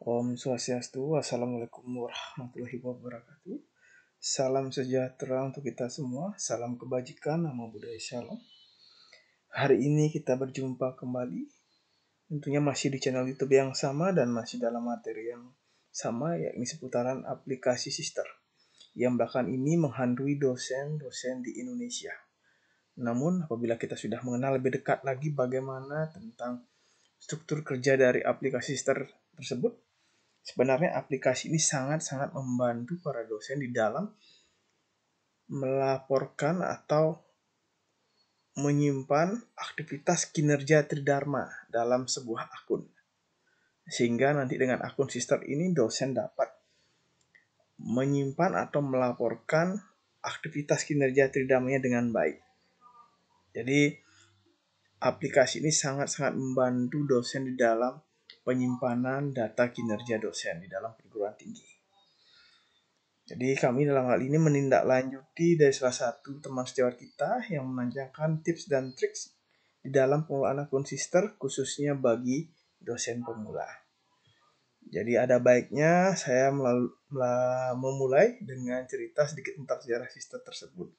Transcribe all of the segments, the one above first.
Om Swastiastu, Assalamualaikum warahmatullahi wabarakatuh. Salam sejahtera untuk kita semua, salam kebajikan, nama budaya shalom. Hari ini kita berjumpa kembali, tentunya masih di channel YouTube yang sama dan masih dalam materi yang sama, yakni seputaran aplikasi sister, yang bahkan ini menghantui dosen-dosen di Indonesia. Namun, apabila kita sudah mengenal lebih dekat lagi bagaimana tentang struktur kerja dari aplikasi sister tersebut, Sebenarnya aplikasi ini sangat-sangat membantu para dosen di dalam melaporkan atau menyimpan aktivitas kinerja tridharma dalam sebuah akun. Sehingga nanti dengan akun sister ini dosen dapat menyimpan atau melaporkan aktivitas kinerja tridharmanya dengan baik. Jadi aplikasi ini sangat-sangat membantu dosen di dalam penyimpanan data kinerja dosen di dalam perguruan tinggi. Jadi kami dalam hal ini menindaklanjuti dari salah satu teman sejawat kita yang menanjakan tips dan trik di dalam pengelolaan akun sister khususnya bagi dosen pemula. Jadi ada baiknya saya melalu, memulai dengan cerita sedikit tentang sejarah sister tersebut.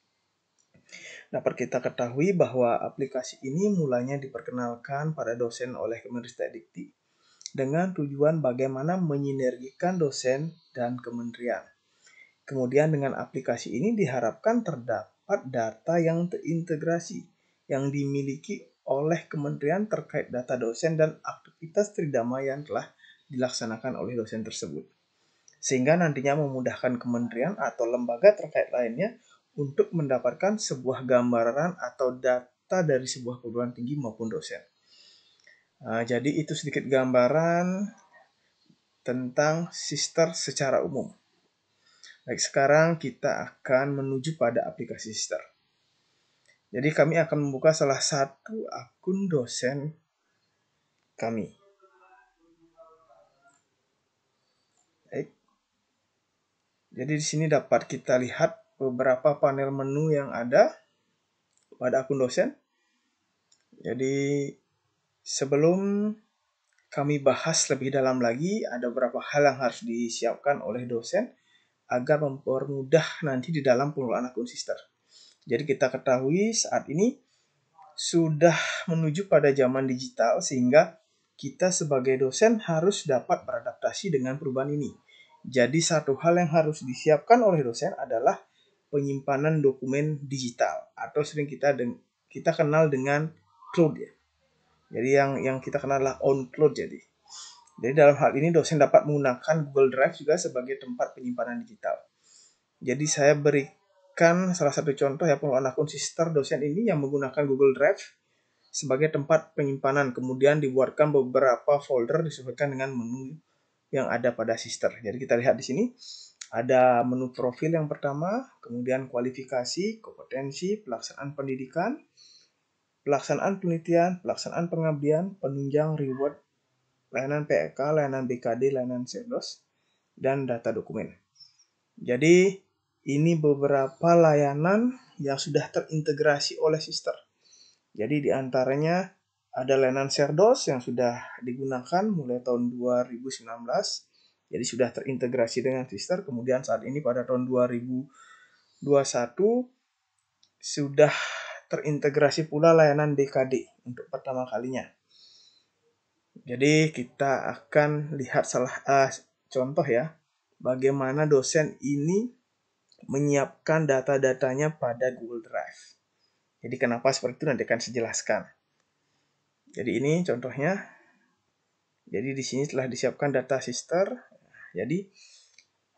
Dapat kita ketahui bahwa aplikasi ini mulanya diperkenalkan pada dosen oleh Kemenristek Dikti dengan tujuan bagaimana menyinergikan dosen dan kementerian. Kemudian dengan aplikasi ini diharapkan terdapat data yang terintegrasi yang dimiliki oleh kementerian terkait data dosen dan aktivitas tridama yang telah dilaksanakan oleh dosen tersebut. Sehingga nantinya memudahkan kementerian atau lembaga terkait lainnya untuk mendapatkan sebuah gambaran atau data dari sebuah perguruan tinggi maupun dosen. Ah, jadi itu sedikit gambaran tentang sister secara umum. Baik, sekarang kita akan menuju pada aplikasi sister. Jadi kami akan membuka salah satu akun dosen kami. Baik. Jadi di sini dapat kita lihat beberapa panel menu yang ada pada akun dosen. Jadi Sebelum kami bahas lebih dalam lagi, ada beberapa hal yang harus disiapkan oleh dosen agar mempermudah nanti di dalam pengelolaan akun sister. Jadi kita ketahui saat ini sudah menuju pada zaman digital sehingga kita sebagai dosen harus dapat beradaptasi dengan perubahan ini. Jadi satu hal yang harus disiapkan oleh dosen adalah penyimpanan dokumen digital atau sering kita kita kenal dengan cloud ya. Jadi yang yang kita kenal adalah cloud. jadi. Jadi dalam hal ini dosen dapat menggunakan Google Drive juga sebagai tempat penyimpanan digital. Jadi saya berikan salah satu contoh ya pengelolaan akun sister dosen ini yang menggunakan Google Drive sebagai tempat penyimpanan. Kemudian dibuatkan beberapa folder disesuaikan dengan menu yang ada pada sister. Jadi kita lihat di sini ada menu profil yang pertama, kemudian kualifikasi, kompetensi, pelaksanaan pendidikan, pelaksanaan penelitian, pelaksanaan pengabdian, penunjang reward, layanan PEK, layanan BKD, layanan CEDOS, dan data dokumen. Jadi, ini beberapa layanan yang sudah terintegrasi oleh sister. Jadi, di antaranya ada layanan Serdos yang sudah digunakan mulai tahun 2019. Jadi sudah terintegrasi dengan Sister. Kemudian saat ini pada tahun 2021 sudah terintegrasi pula layanan bkd untuk pertama kalinya. Jadi kita akan lihat salah uh, contoh ya bagaimana dosen ini menyiapkan data-datanya pada Google Drive. Jadi kenapa seperti itu nanti akan saya jelaskan. Jadi ini contohnya. Jadi di sini telah disiapkan data sister. Jadi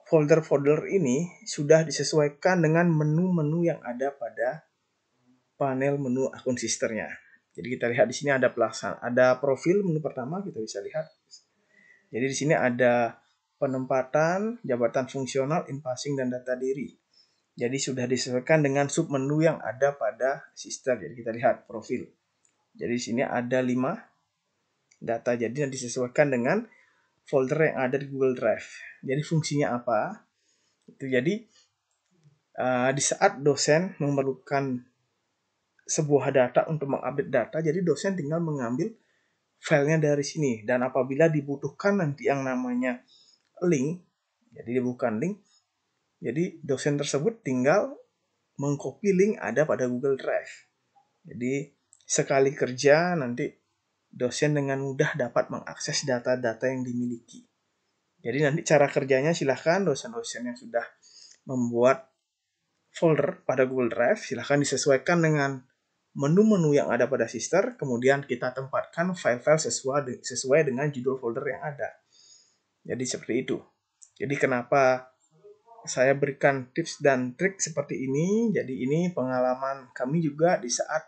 folder-folder ini sudah disesuaikan dengan menu-menu yang ada pada panel menu akun sisternya. Jadi kita lihat di sini ada pelaksan, ada profil menu pertama kita bisa lihat. Jadi di sini ada penempatan, jabatan fungsional, in dan data diri. Jadi sudah disesuaikan dengan sub menu yang ada pada sister. Jadi kita lihat profil. Jadi di sini ada 5 data jadi yang disesuaikan dengan folder yang ada di Google Drive. Jadi fungsinya apa? Itu jadi uh, di saat dosen memerlukan sebuah data untuk mengupdate data. Jadi dosen tinggal mengambil filenya dari sini. Dan apabila dibutuhkan nanti yang namanya link, jadi bukan link, jadi dosen tersebut tinggal mengcopy link ada pada Google Drive. Jadi sekali kerja nanti dosen dengan mudah dapat mengakses data-data yang dimiliki. Jadi nanti cara kerjanya silahkan dosen-dosen yang sudah membuat folder pada Google Drive silahkan disesuaikan dengan menu-menu yang ada pada sister, kemudian kita tempatkan file-file sesuai, sesuai dengan judul folder yang ada. Jadi seperti itu. Jadi kenapa saya berikan tips dan trik seperti ini. Jadi ini pengalaman kami juga di saat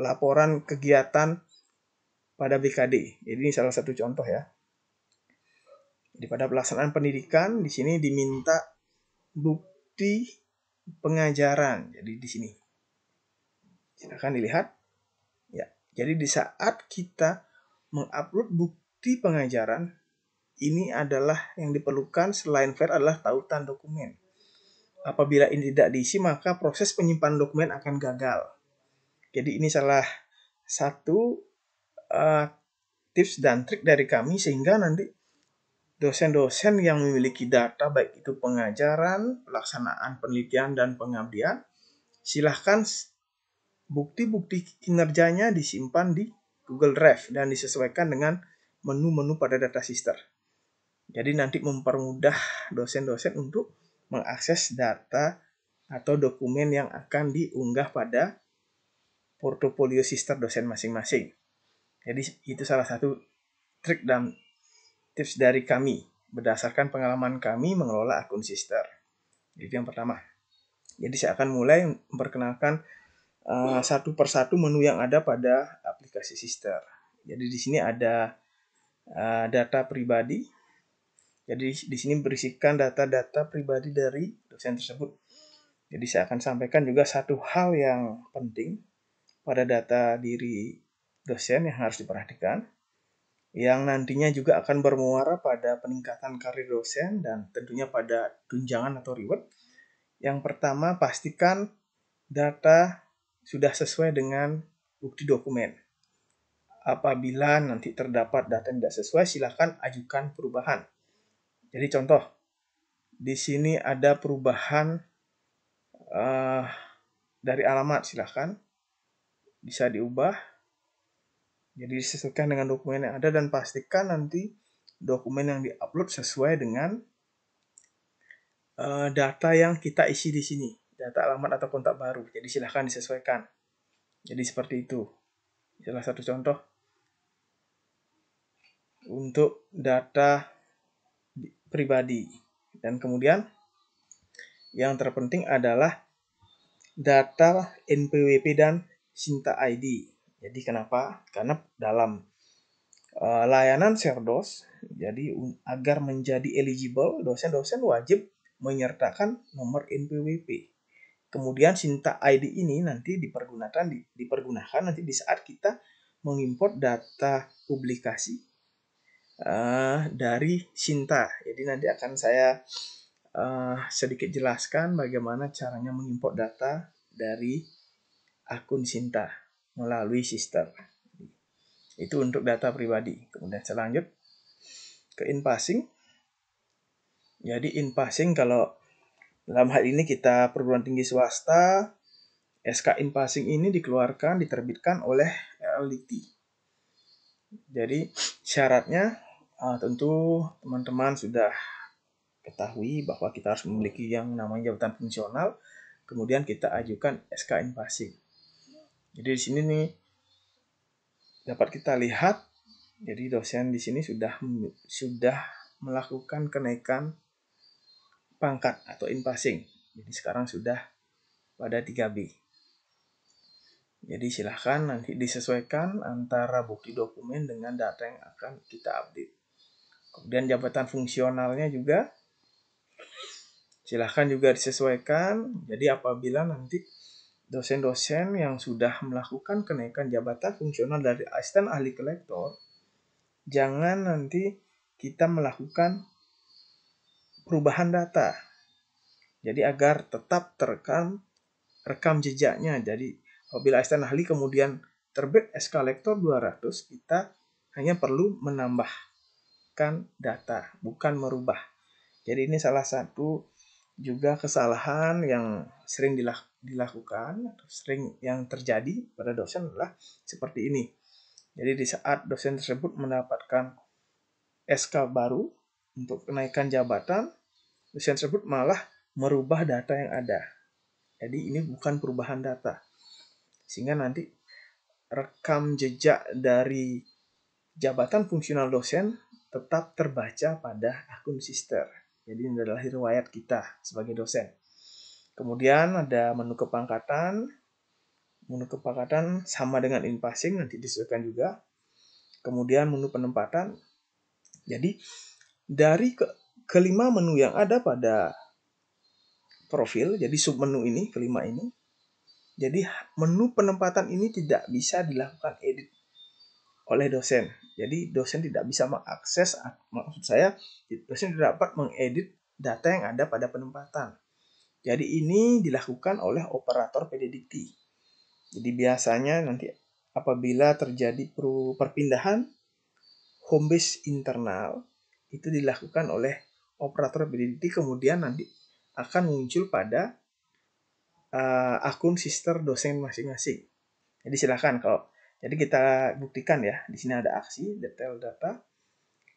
laporan kegiatan pada BKD. Jadi ini salah satu contoh ya. Jadi pada pelaksanaan pendidikan di sini diminta bukti pengajaran. Jadi di sini Silahkan dilihat. Ya, jadi di saat kita mengupload bukti pengajaran, ini adalah yang diperlukan selain fair adalah tautan dokumen. Apabila ini tidak diisi, maka proses penyimpanan dokumen akan gagal. Jadi ini salah satu uh, tips dan trik dari kami sehingga nanti dosen-dosen yang memiliki data baik itu pengajaran, pelaksanaan penelitian dan pengabdian silahkan Bukti-bukti kinerjanya disimpan di Google Drive dan disesuaikan dengan menu-menu pada data sister. Jadi nanti mempermudah dosen-dosen untuk mengakses data atau dokumen yang akan diunggah pada portofolio sister dosen masing-masing. Jadi itu salah satu trik dan tips dari kami berdasarkan pengalaman kami mengelola akun sister. Itu yang pertama. Jadi saya akan mulai memperkenalkan Eh, satu persatu menu yang ada pada aplikasi sister. Jadi di sini ada eh, data pribadi. Jadi di sini berisikan data-data pribadi dari dosen tersebut. Jadi saya akan sampaikan juga satu hal yang penting pada data diri dosen yang harus diperhatikan yang nantinya juga akan bermuara pada peningkatan karir dosen dan tentunya pada tunjangan atau reward. Yang pertama, pastikan data sudah sesuai dengan bukti dokumen. Apabila nanti terdapat data yang tidak sesuai, silakan ajukan perubahan. Jadi contoh, di sini ada perubahan uh, dari alamat, silakan bisa diubah. Jadi disesuaikan dengan dokumen yang ada dan pastikan nanti dokumen yang diupload sesuai dengan uh, data yang kita isi di sini data alamat atau kontak baru. Jadi silahkan disesuaikan. Jadi seperti itu. Salah satu contoh untuk data pribadi. Dan kemudian yang terpenting adalah data NPWP dan Sinta ID. Jadi kenapa? Karena dalam uh, layanan Serdos, jadi agar menjadi eligible, dosen-dosen wajib menyertakan nomor NPWP. Kemudian Sinta ID ini nanti dipergunakan dipergunakan nanti di saat kita mengimpor data publikasi uh, dari Sinta. Jadi nanti akan saya uh, sedikit jelaskan bagaimana caranya mengimpor data dari akun Sinta melalui sister. Itu untuk data pribadi. Kemudian selanjutnya ke in passing Jadi in passing kalau dalam hal ini kita perguruan tinggi swasta, SK passing ini dikeluarkan, diterbitkan oleh LDT. Jadi syaratnya eh, tentu teman-teman sudah ketahui bahwa kita harus memiliki yang namanya jabatan fungsional, kemudian kita ajukan SK passing Jadi di sini nih dapat kita lihat, jadi dosen di sini sudah sudah melakukan kenaikan pangkat atau in passing. Jadi sekarang sudah pada 3B. Jadi silahkan nanti disesuaikan antara bukti dokumen dengan data yang akan kita update. Kemudian jabatan fungsionalnya juga silahkan juga disesuaikan. Jadi apabila nanti dosen-dosen yang sudah melakukan kenaikan jabatan fungsional dari asisten ahli kolektor, jangan nanti kita melakukan perubahan data. Jadi agar tetap terekam rekam jejaknya. Jadi apabila asisten ahli kemudian terbit SK Lektor 200, kita hanya perlu menambahkan data, bukan merubah. Jadi ini salah satu juga kesalahan yang sering dilak dilakukan, sering yang terjadi pada dosen adalah seperti ini. Jadi di saat dosen tersebut mendapatkan SK baru, untuk kenaikan jabatan, dosen tersebut malah merubah data yang ada. Jadi ini bukan perubahan data. Sehingga nanti rekam jejak dari jabatan fungsional dosen tetap terbaca pada akun sister. Jadi ini adalah riwayat kita sebagai dosen. Kemudian ada menu kepangkatan. Menu kepangkatan sama dengan in passing nanti disesuaikan juga. Kemudian menu penempatan. Jadi dari ke, kelima menu yang ada pada profil, jadi submenu ini, kelima ini. Jadi menu penempatan ini tidak bisa dilakukan edit oleh dosen. Jadi dosen tidak bisa mengakses, maksud saya dosen tidak dapat mengedit data yang ada pada penempatan. Jadi ini dilakukan oleh operator predikti. Jadi biasanya nanti apabila terjadi perpindahan home base internal itu dilakukan oleh operator BDDT kemudian nanti akan muncul pada uh, akun sister dosen masing-masing. Jadi silakan kalau jadi kita buktikan ya di sini ada aksi detail data.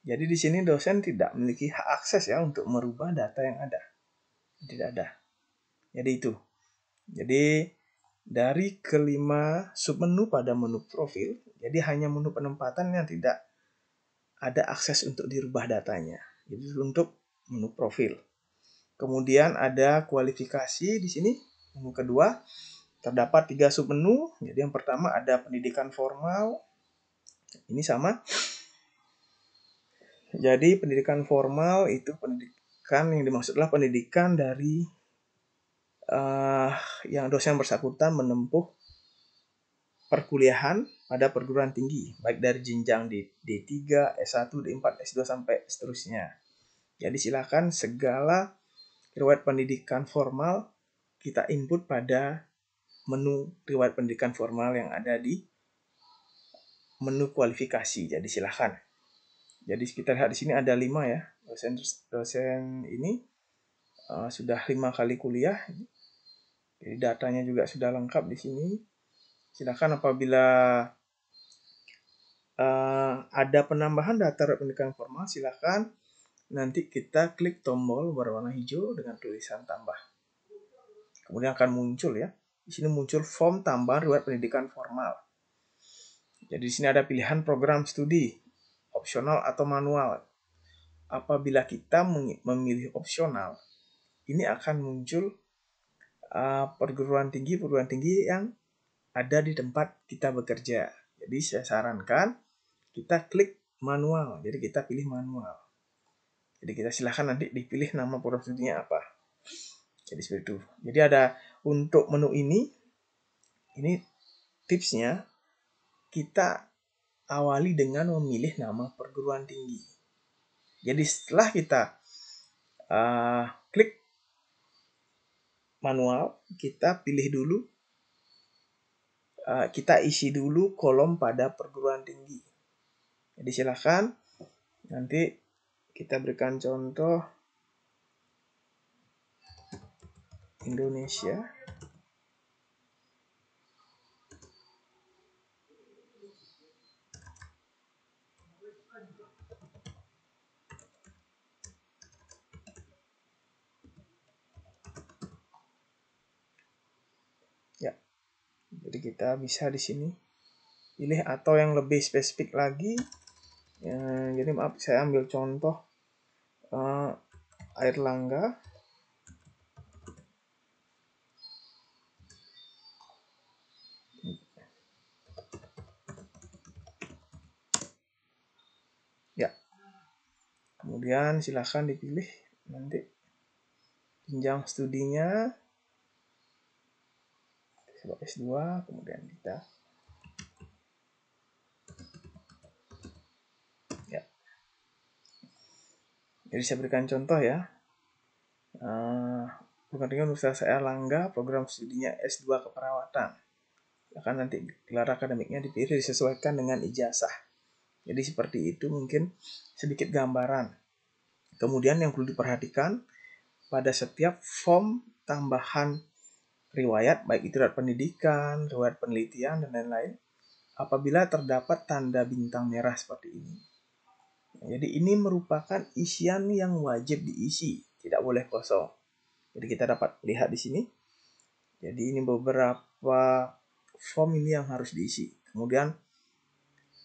Jadi di sini dosen tidak memiliki hak akses ya untuk merubah data yang ada. Tidak ada. Jadi itu. Jadi dari kelima submenu pada menu profil, jadi hanya menu penempatan yang tidak ada akses untuk dirubah datanya. Jadi untuk menu profil. Kemudian ada kualifikasi di sini, menu kedua. Terdapat tiga submenu. Jadi yang pertama ada pendidikan formal. Ini sama. Jadi pendidikan formal itu pendidikan yang dimaksudlah pendidikan dari uh, yang dosen bersangkutan menempuh perkuliahan pada perguruan tinggi, baik dari jenjang D, D3, S1, D4, S2, sampai seterusnya. Jadi silakan segala riwayat pendidikan formal kita input pada menu riwayat pendidikan formal yang ada di menu kualifikasi. Jadi silakan. Jadi sekitar lihat di sini ada 5 ya. Dosen dosen ini uh, sudah 5 kali kuliah. Jadi datanya juga sudah lengkap di sini. Silakan apabila uh, ada penambahan data pendidikan formal, silakan nanti kita klik tombol berwarna hijau dengan tulisan tambah. Kemudian akan muncul ya. Di sini muncul form tambahan riwayat pendidikan formal. Jadi di sini ada pilihan program studi, opsional atau manual. Apabila kita memilih opsional, ini akan muncul uh, perguruan tinggi-perguruan tinggi yang ada di tempat kita bekerja. Jadi saya sarankan kita klik manual. Jadi kita pilih manual. Jadi kita silahkan nanti dipilih nama program studinya apa. Jadi seperti itu. Jadi ada untuk menu ini, ini tipsnya kita awali dengan memilih nama perguruan tinggi. Jadi setelah kita uh, klik manual, kita pilih dulu, ah, kita isi dulu kolom pada perguruan tinggi. Jadi silahkan nanti kita berikan contoh Indonesia. Ya. Jadi kita bisa di sini pilih atau yang lebih spesifik lagi ya, jadi maaf saya ambil contoh uh, air langga ya kemudian silahkan dipilih nanti jenjang studinya coba S2 kemudian kita Jadi saya berikan contoh ya. Eh, bukan usaha Universitas Erlangga program studinya S2 keperawatan. Akan nanti gelar akademiknya dipilih disesuaikan dengan ijazah. Jadi seperti itu mungkin sedikit gambaran. Kemudian yang perlu diperhatikan pada setiap form tambahan riwayat baik itu riwayat pendidikan, riwayat penelitian dan lain-lain apabila terdapat tanda bintang merah seperti ini jadi ini merupakan isian yang wajib diisi, tidak boleh kosong. Jadi kita dapat lihat di sini. Jadi ini beberapa form ini yang harus diisi. Kemudian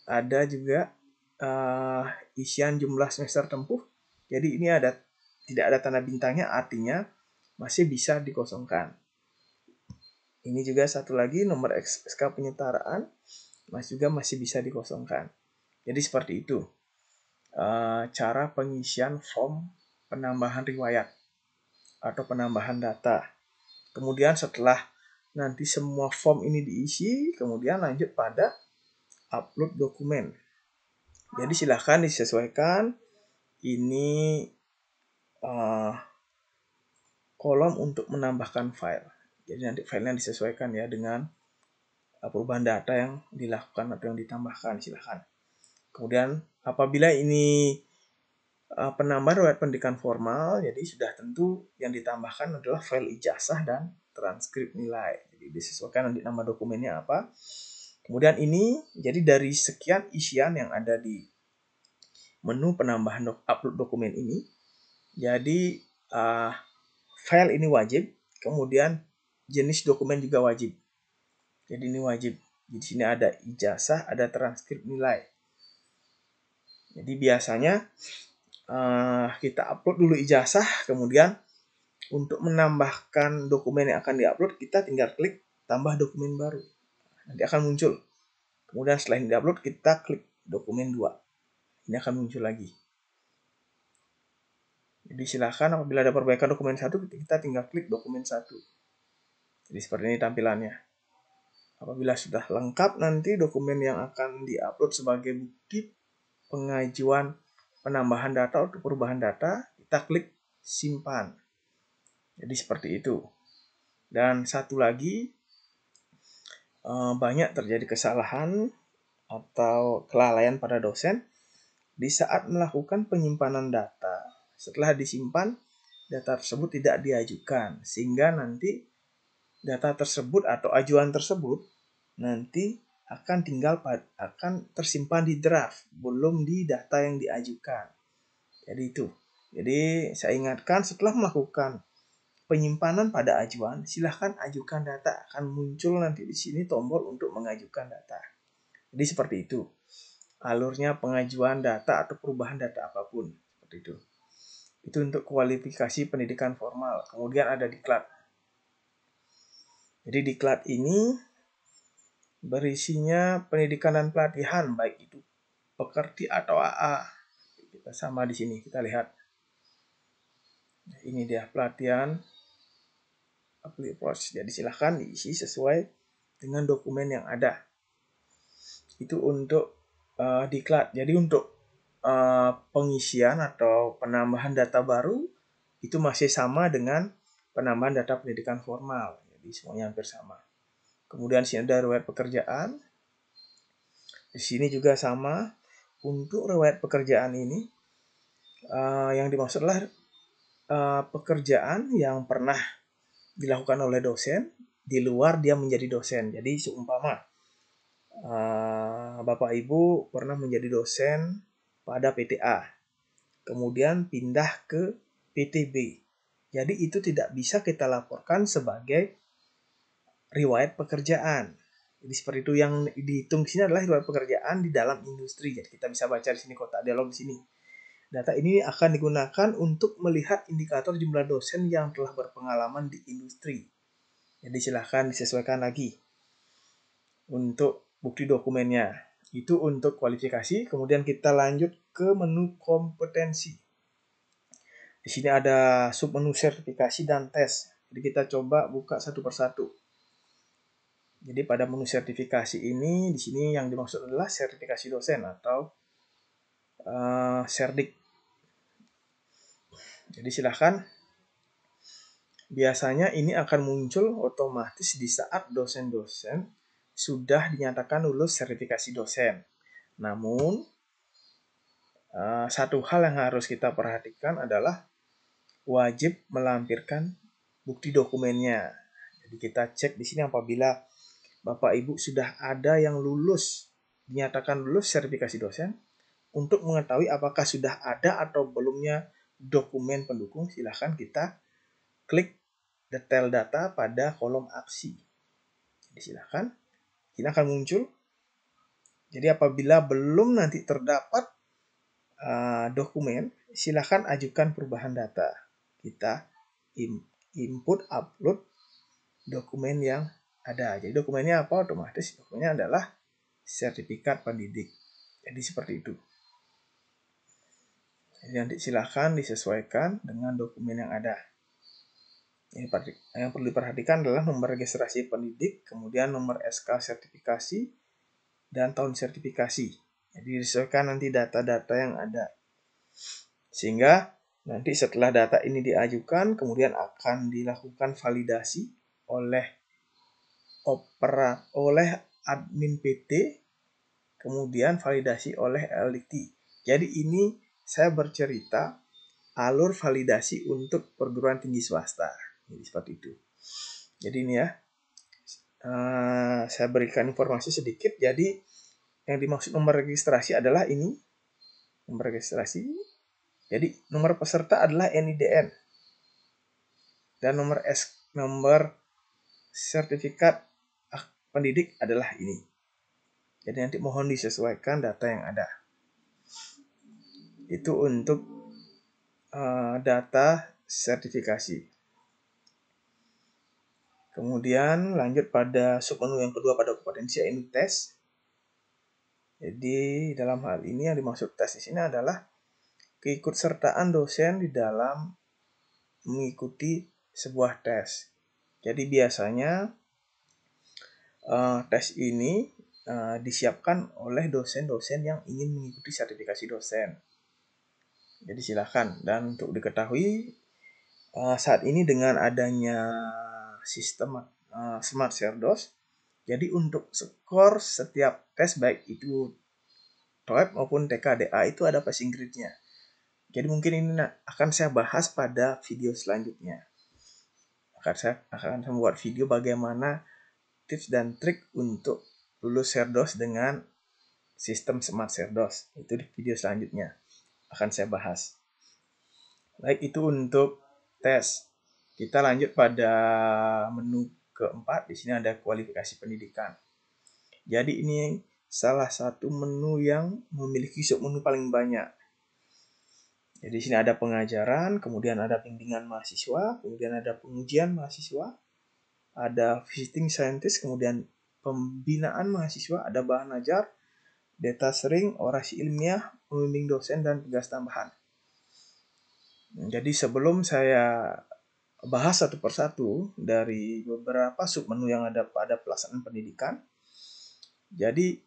ada juga uh, eh, isian jumlah semester tempuh. Jadi ini ada tidak ada tanda bintangnya artinya masih bisa dikosongkan. Ini juga satu lagi nomor SK penyetaraan mas juga masih bisa dikosongkan. Jadi seperti itu. Eh, cara pengisian form penambahan riwayat atau penambahan data. Kemudian setelah nanti semua form ini diisi, kemudian lanjut pada upload dokumen. Jadi silahkan disesuaikan ini uh, kolom untuk menambahkan file. Jadi nanti file filenya disesuaikan ya dengan perubahan data yang dilakukan atau yang ditambahkan. Silahkan. Kemudian apabila ini uh, eh, penambah riwayat pendidikan formal, jadi sudah tentu yang ditambahkan adalah file ijazah dan transkrip nilai. Jadi disesuaikan nanti nama dokumennya apa. Kemudian ini jadi dari sekian isian yang ada di menu penambahan do upload dokumen ini. Jadi uh, file ini wajib, kemudian jenis dokumen juga wajib. Jadi ini wajib. Di sini ada ijazah, ada transkrip nilai. Jadi biasanya uh, kita upload dulu ijazah, kemudian untuk menambahkan dokumen yang akan diupload, kita tinggal klik tambah dokumen baru. Nanti akan muncul. Kemudian setelah ini diupload, kita klik dokumen 2. Ini akan muncul lagi. Jadi silahkan apabila ada perbaikan dokumen satu, kita tinggal klik dokumen satu. Jadi seperti ini tampilannya. Apabila sudah lengkap, nanti dokumen yang akan diupload sebagai bukti pengajuan penambahan data atau perubahan data, kita klik simpan. Jadi seperti itu. Dan satu lagi, eh, banyak terjadi kesalahan atau kelalaian pada dosen di saat melakukan penyimpanan data. Setelah disimpan, data tersebut tidak diajukan, sehingga nanti data tersebut atau ajuan tersebut nanti akan tinggal akan tersimpan di draft, belum di data yang diajukan. Jadi itu. Jadi saya ingatkan setelah melakukan penyimpanan pada ajuan, silahkan ajukan data. Akan muncul nanti di sini tombol untuk mengajukan data. Jadi seperti itu. Alurnya pengajuan data atau perubahan data apapun. Seperti itu. Itu untuk kualifikasi pendidikan formal. Kemudian ada diklat. Jadi diklat ini berisinya pendidikan dan pelatihan baik itu pekerti atau AA. Kita sama di sini kita lihat. Ini dia pelatihan apply ya, approach Jadi silahkan diisi sesuai dengan dokumen yang ada. Itu untuk uh, diklat. Jadi untuk uh, pengisian atau penambahan data baru itu masih sama dengan penambahan data pendidikan formal. Jadi semuanya hampir sama. Kemudian sini ada riwayat pekerjaan. Di sini juga sama. Untuk riwayat pekerjaan ini, uh, yang dimaksudlah uh, eh, pekerjaan yang pernah dilakukan oleh dosen di luar dia menjadi dosen. Jadi seumpama uh, Bapak Ibu pernah menjadi dosen pada PTA, kemudian pindah ke PTB. Jadi itu tidak bisa kita laporkan sebagai riwayat pekerjaan. Jadi seperti itu yang dihitung di sini adalah riwayat pekerjaan di dalam industri. Jadi kita bisa baca di sini kotak dialog di sini. Data ini akan digunakan untuk melihat indikator jumlah dosen yang telah berpengalaman di industri. Jadi silahkan disesuaikan lagi untuk bukti dokumennya. Itu untuk kualifikasi. Kemudian kita lanjut ke menu kompetensi. Di sini ada submenu sertifikasi dan tes. Jadi kita coba buka satu persatu. Jadi pada menu sertifikasi ini, di sini yang dimaksud adalah sertifikasi dosen atau uh, Jadi silahkan. Biasanya ini akan muncul otomatis di saat dosen-dosen sudah dinyatakan lulus sertifikasi dosen. Namun, eh, satu hal yang harus kita perhatikan adalah wajib melampirkan bukti dokumennya. Jadi kita cek di sini apabila Bapak Ibu sudah ada yang lulus, dinyatakan lulus sertifikasi dosen, untuk mengetahui apakah sudah ada atau belumnya dokumen pendukung, silahkan kita klik detail data pada kolom aksi. Jadi silahkan, ini akan muncul. Jadi apabila belum nanti terdapat uh, dokumen, silahkan ajukan perubahan data. Kita input, upload dokumen yang ada. Jadi dokumennya apa? Otomatis dokumennya adalah sertifikat pendidik. Jadi seperti itu. Jadi nanti silahkan disesuaikan dengan dokumen yang ada. Yang perlu diperhatikan adalah nomor registrasi pendidik, kemudian nomor SK sertifikasi, dan tahun sertifikasi. Jadi disesuaikan nanti data-data yang ada. Sehingga nanti setelah data ini diajukan, kemudian akan dilakukan validasi oleh opera oleh admin PT kemudian validasi oleh LDT. Jadi ini saya bercerita alur validasi untuk perguruan tinggi swasta. Jadi seperti itu. Jadi ini ya, uh, saya berikan informasi sedikit. Jadi yang dimaksud nomor registrasi adalah ini, nomor registrasi. Jadi nomor peserta adalah NIDN dan nomor S nomor sertifikat pendidik adalah ini. Jadi nanti mohon disesuaikan data yang ada. Itu untuk uh, data sertifikasi. Kemudian lanjut pada submenu yang kedua pada kompetensi ini tes. Jadi dalam hal ini yang dimaksud tes di sini adalah keikutsertaan dosen di dalam mengikuti sebuah tes. Jadi biasanya uh, tes ini uh, disiapkan oleh dosen-dosen yang ingin mengikuti sertifikasi dosen. Jadi silahkan. Dan untuk diketahui uh, saat ini dengan adanya sistem uh, Smart Serdos, jadi untuk skor setiap tes baik itu toefl maupun TKDA itu ada passing grade-nya. Jadi mungkin ini akan saya bahas pada video selanjutnya. Akan saya akan membuat video bagaimana tips dan trik untuk lulus Serdos dengan sistem Smart Serdos. Itu di video selanjutnya akan saya bahas. Baik, itu untuk tes. Kita lanjut pada menu keempat. Di sini ada kualifikasi pendidikan. Jadi ini salah satu menu yang memiliki sub menu paling banyak. Jadi di sini ada pengajaran, kemudian ada bimbingan mahasiswa, kemudian ada pengujian mahasiswa, ada visiting scientist, kemudian pembinaan mahasiswa, ada bahan ajar, data sering, orasi ilmiah, pembimbing dosen, dan tugas tambahan. Jadi sebelum saya bahas satu persatu dari beberapa sub menu yang ada pada pelaksanaan pendidikan, jadi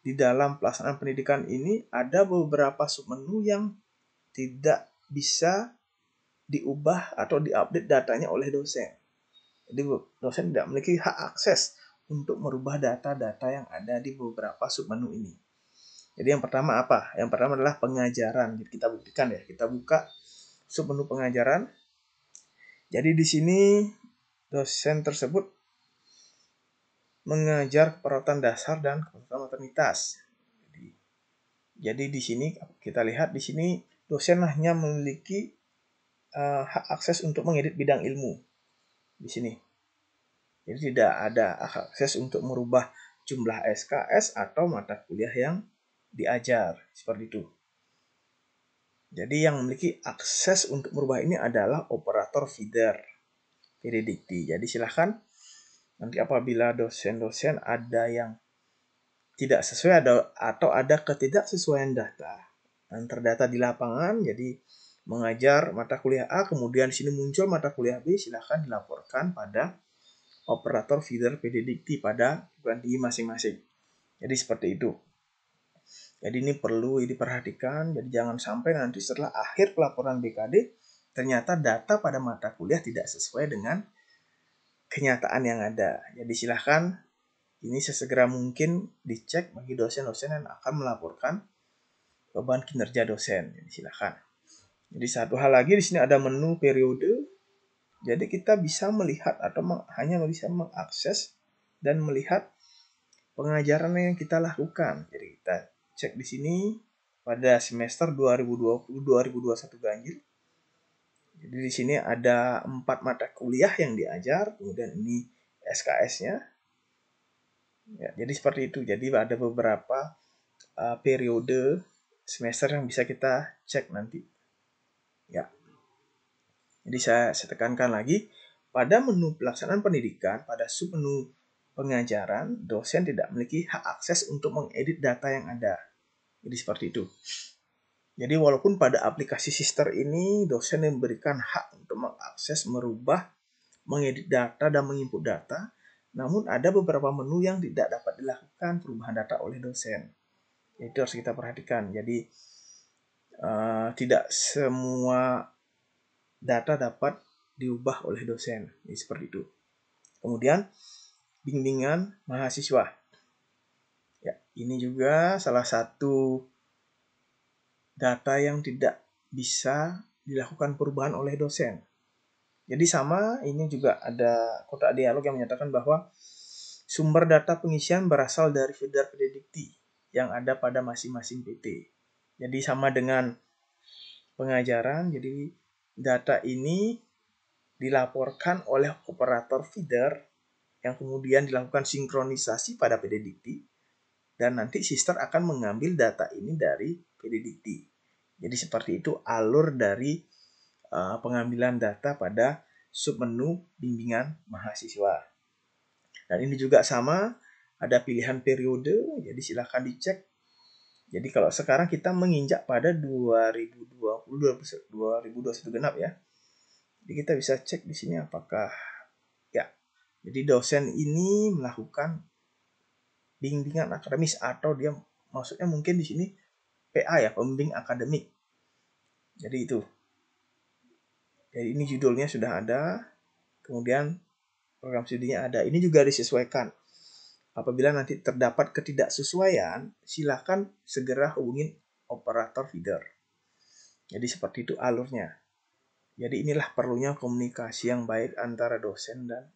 di dalam pelaksanaan pendidikan ini ada beberapa sub menu yang tidak bisa diubah atau diupdate datanya oleh dosen. Jadi dosen tidak memiliki hak akses untuk merubah data-data yang ada di beberapa submenu ini. Jadi yang pertama apa? Yang pertama adalah pengajaran. kita buktikan ya, kita buka submenu pengajaran. Jadi di sini dosen tersebut mengajar perawatan dasar dan perawatan maternitas. Jadi, di sini kita lihat di sini dosen hanya memiliki eh, hak akses untuk mengedit bidang ilmu di sini. Jadi tidak ada akses untuk merubah jumlah SKS atau mata kuliah yang diajar, seperti itu. Jadi yang memiliki akses untuk merubah ini adalah operator feeder, dikti. Jadi silahkan nanti apabila dosen-dosen ada yang tidak sesuai atau ada ketidaksesuaian data yang terdata di lapangan, jadi mengajar mata kuliah A, kemudian di sini muncul mata kuliah B, silahkan dilaporkan pada operator feeder PDDT pada pada di masing-masing. Jadi seperti itu. Jadi ini perlu diperhatikan, jadi jangan sampai nanti setelah akhir pelaporan BKD, ternyata data pada mata kuliah tidak sesuai dengan kenyataan yang ada. Jadi silahkan ini sesegera mungkin dicek bagi dosen-dosen yang akan melaporkan beban kinerja dosen. Jadi silahkan. Jadi satu hal lagi di sini ada menu periode. Jadi kita bisa melihat atau hanya bisa mengakses dan melihat pengajaran yang kita lakukan. Jadi kita cek di sini pada semester 2020-2021 ganjil. Jadi di sini ada empat mata kuliah yang diajar, kemudian ini SKS-nya. Ya, jadi seperti itu. Jadi ada beberapa uh, periode semester yang bisa kita cek nanti. Ya. Jadi saya, saya tekankan lagi, pada menu pelaksanaan pendidikan, pada submenu pengajaran, dosen tidak memiliki hak akses untuk mengedit data yang ada. Jadi seperti itu. Jadi walaupun pada aplikasi sister ini dosen memberikan hak untuk mengakses, merubah, mengedit data dan menginput data, namun ada beberapa menu yang tidak dapat dilakukan perubahan data oleh dosen. Itu harus kita perhatikan. Jadi Eh, tidak semua data dapat diubah oleh dosen. Jadi seperti itu. Kemudian bimbingan mahasiswa. Ya, ini juga salah satu data yang tidak bisa dilakukan perubahan oleh dosen. Jadi sama, ini juga ada kotak dialog yang menyatakan bahwa sumber data pengisian berasal dari feeder pendidikti yang ada pada masing-masing PT. Jadi sama dengan pengajaran. Jadi data ini dilaporkan oleh operator feeder yang kemudian dilakukan sinkronisasi pada PDDT dan nanti sister akan mengambil data ini dari PDDT. Jadi seperti itu alur dari uh, pengambilan data pada submenu bimbingan mahasiswa. Dan ini juga sama, ada pilihan periode, jadi silahkan dicek jadi kalau sekarang kita menginjak pada 2020 2021 genap ya. Jadi kita bisa cek di sini apakah ya. Jadi dosen ini melakukan bimbingan akademis atau dia maksudnya mungkin di sini PA ya, pembimbing akademik. Jadi itu. Jadi ini judulnya sudah ada, kemudian program studinya ada. Ini juga disesuaikan Apabila nanti terdapat ketidaksesuaian, silakan segera hubungi operator feeder. Jadi seperti itu alurnya. Jadi inilah perlunya komunikasi yang baik antara dosen dan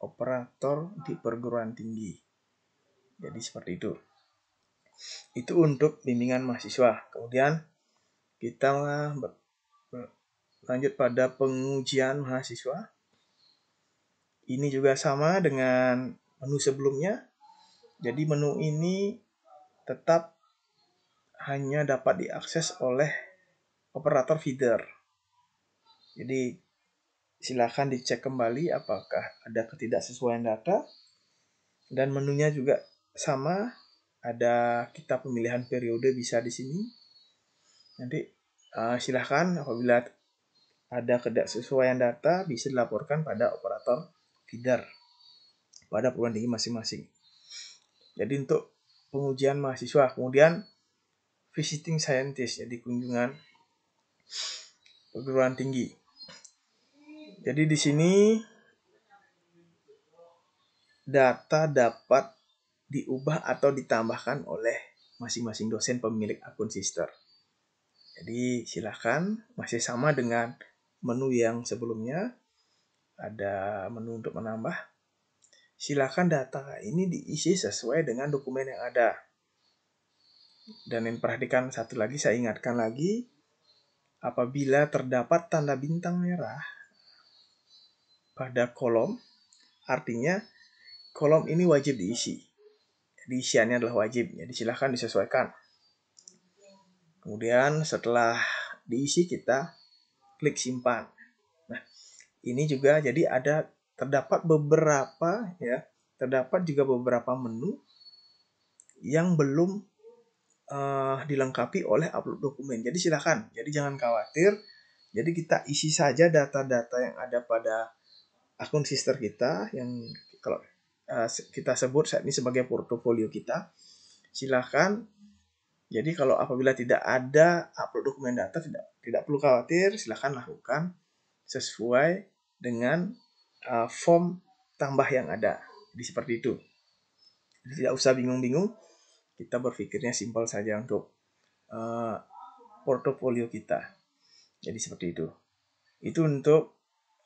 operator di perguruan tinggi. Jadi seperti itu. Itu untuk bimbingan mahasiswa. Kemudian kita lanjut pada pengujian mahasiswa. Ini juga sama dengan menu sebelumnya. Jadi menu ini tetap hanya dapat diakses oleh operator feeder. Jadi silakan dicek kembali apakah ada ketidaksesuaian data dan menunya juga sama ada kita pemilihan periode bisa di sini nanti uh, eh, silahkan apabila ada ketidaksesuaian data bisa dilaporkan pada operator feeder pada perguruan tinggi masing-masing. Jadi untuk pengujian mahasiswa, kemudian visiting scientist, jadi kunjungan perguruan tinggi. Jadi di sini data dapat diubah atau ditambahkan oleh masing-masing dosen pemilik akun sister. Jadi silahkan, masih sama dengan menu yang sebelumnya. Ada menu untuk menambah, silakan data ini diisi sesuai dengan dokumen yang ada. Dan yang perhatikan satu lagi, saya ingatkan lagi, apabila terdapat tanda bintang merah pada kolom, artinya kolom ini wajib diisi. Jadi isiannya adalah wajib, jadi silahkan disesuaikan. Kemudian setelah diisi kita klik simpan. Nah, ini juga jadi ada terdapat beberapa ya terdapat juga beberapa menu yang belum uh, dilengkapi oleh upload dokumen. Jadi silakan, jadi jangan khawatir. Jadi kita isi saja data-data yang ada pada akun sister kita yang kalau uh, kita sebut saat ini sebagai portofolio kita. Silakan. Jadi kalau apabila tidak ada upload dokumen data tidak tidak perlu khawatir, silakan lakukan sesuai dengan uh, form tambah yang ada. di seperti itu. Jadi, tidak usah bingung-bingung, kita berpikirnya simpel saja untuk uh, portofolio kita. Jadi seperti itu. Itu untuk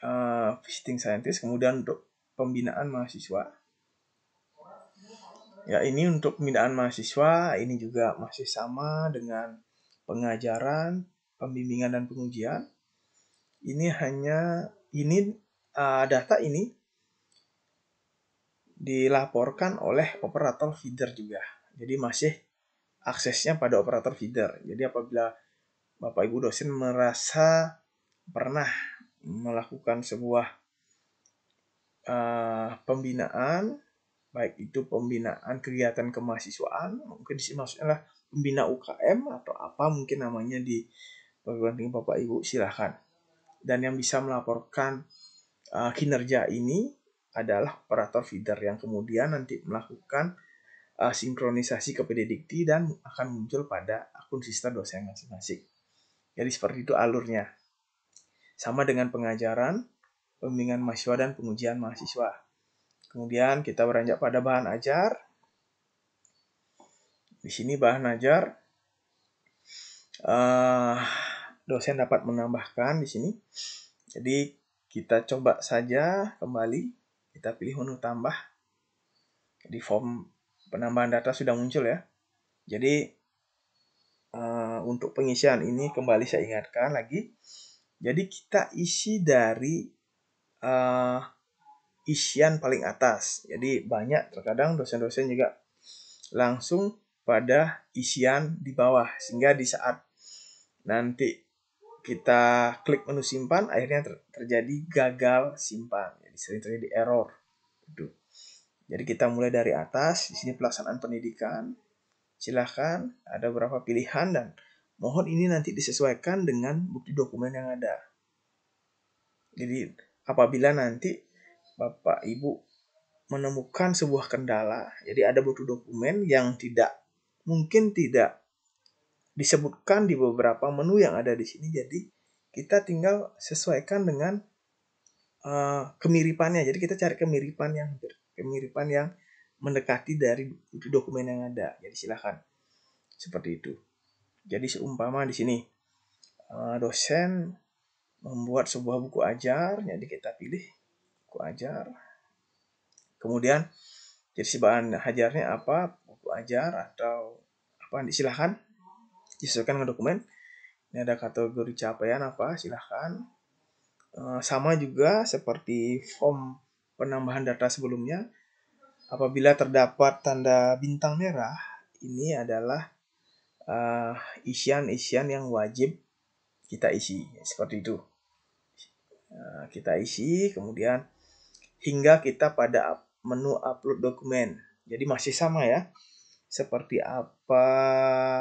uh, visiting scientist, kemudian untuk pembinaan mahasiswa. Ya, ini untuk pembinaan mahasiswa, ini juga masih sama dengan pengajaran, pembimbingan dan pengujian. Ini hanya ini uh, data ini dilaporkan oleh operator feeder juga. Jadi masih aksesnya pada operator feeder. Jadi apabila Bapak Ibu dosen merasa pernah melakukan sebuah uh, pembinaan, baik itu pembinaan kegiatan kemahasiswaan, mungkin di sini maksudnya pembina UKM atau apa mungkin namanya di perguruan tinggi Bapak Ibu silahkan. Dan yang bisa melaporkan uh, kinerja ini adalah operator feeder yang kemudian nanti melakukan uh, sinkronisasi ke PDDikti dan akan muncul pada akun sistem dosen masing-masing. Jadi seperti itu alurnya. Sama dengan pengajaran, pembimbingan mahasiswa dan pengujian mahasiswa. Kemudian kita beranjak pada bahan ajar. Di sini bahan ajar uh, dosen dapat menambahkan di sini. Jadi kita coba saja kembali, kita pilih menu tambah. Di form penambahan data sudah muncul ya. Jadi uh, untuk pengisian ini kembali saya ingatkan lagi. Jadi kita isi dari uh, isian paling atas. Jadi banyak terkadang dosen-dosen juga langsung pada isian di bawah sehingga di saat nanti kita klik menu simpan akhirnya ter terjadi gagal simpan jadi sering terjadi error gitu. jadi kita mulai dari atas di sini pelaksanaan pendidikan silahkan ada beberapa pilihan dan mohon ini nanti disesuaikan dengan bukti dokumen yang ada jadi apabila nanti bapak ibu menemukan sebuah kendala jadi ada bukti dokumen yang tidak mungkin tidak disebutkan di beberapa menu yang ada di sini. Jadi kita tinggal sesuaikan dengan uh, kemiripannya. Jadi kita cari kemiripan yang kemiripan yang mendekati dari dokumen yang ada. Jadi silahkan seperti itu. Jadi seumpama di sini uh, dosen membuat sebuah buku ajar. Jadi kita pilih buku ajar. Kemudian jadi bahan hajarnya apa? Buku ajar atau apa? Silahkan disesuaikan dengan dokumen ini ada kategori capaian apa silahkan eh, sama juga seperti form penambahan data sebelumnya apabila terdapat tanda bintang merah ini adalah eh, isian-isian yang wajib kita isi seperti itu eh, kita isi kemudian hingga kita pada menu upload dokumen jadi masih sama ya seperti apa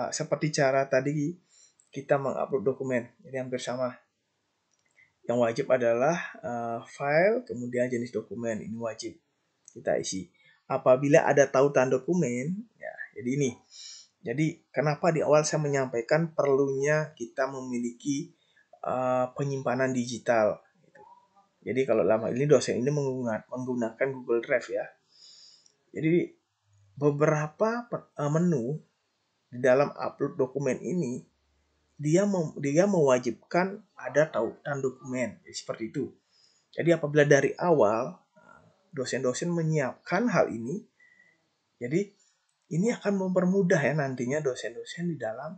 seperti cara tadi kita mengupload dokumen ini hampir sama yang wajib adalah uh, file kemudian jenis dokumen ini wajib kita isi apabila ada tautan dokumen ya jadi ini jadi kenapa di awal saya menyampaikan perlunya kita memiliki uh, penyimpanan digital jadi kalau lama ini dosen ini menggunakan Google Drive ya. Jadi beberapa eh, menu di dalam upload dokumen ini dia mem, dia mewajibkan ada tautan dokumen seperti itu. Jadi apabila dari awal eh, dosen-dosen menyiapkan hal ini, jadi ini akan mempermudah ya nantinya dosen-dosen di dalam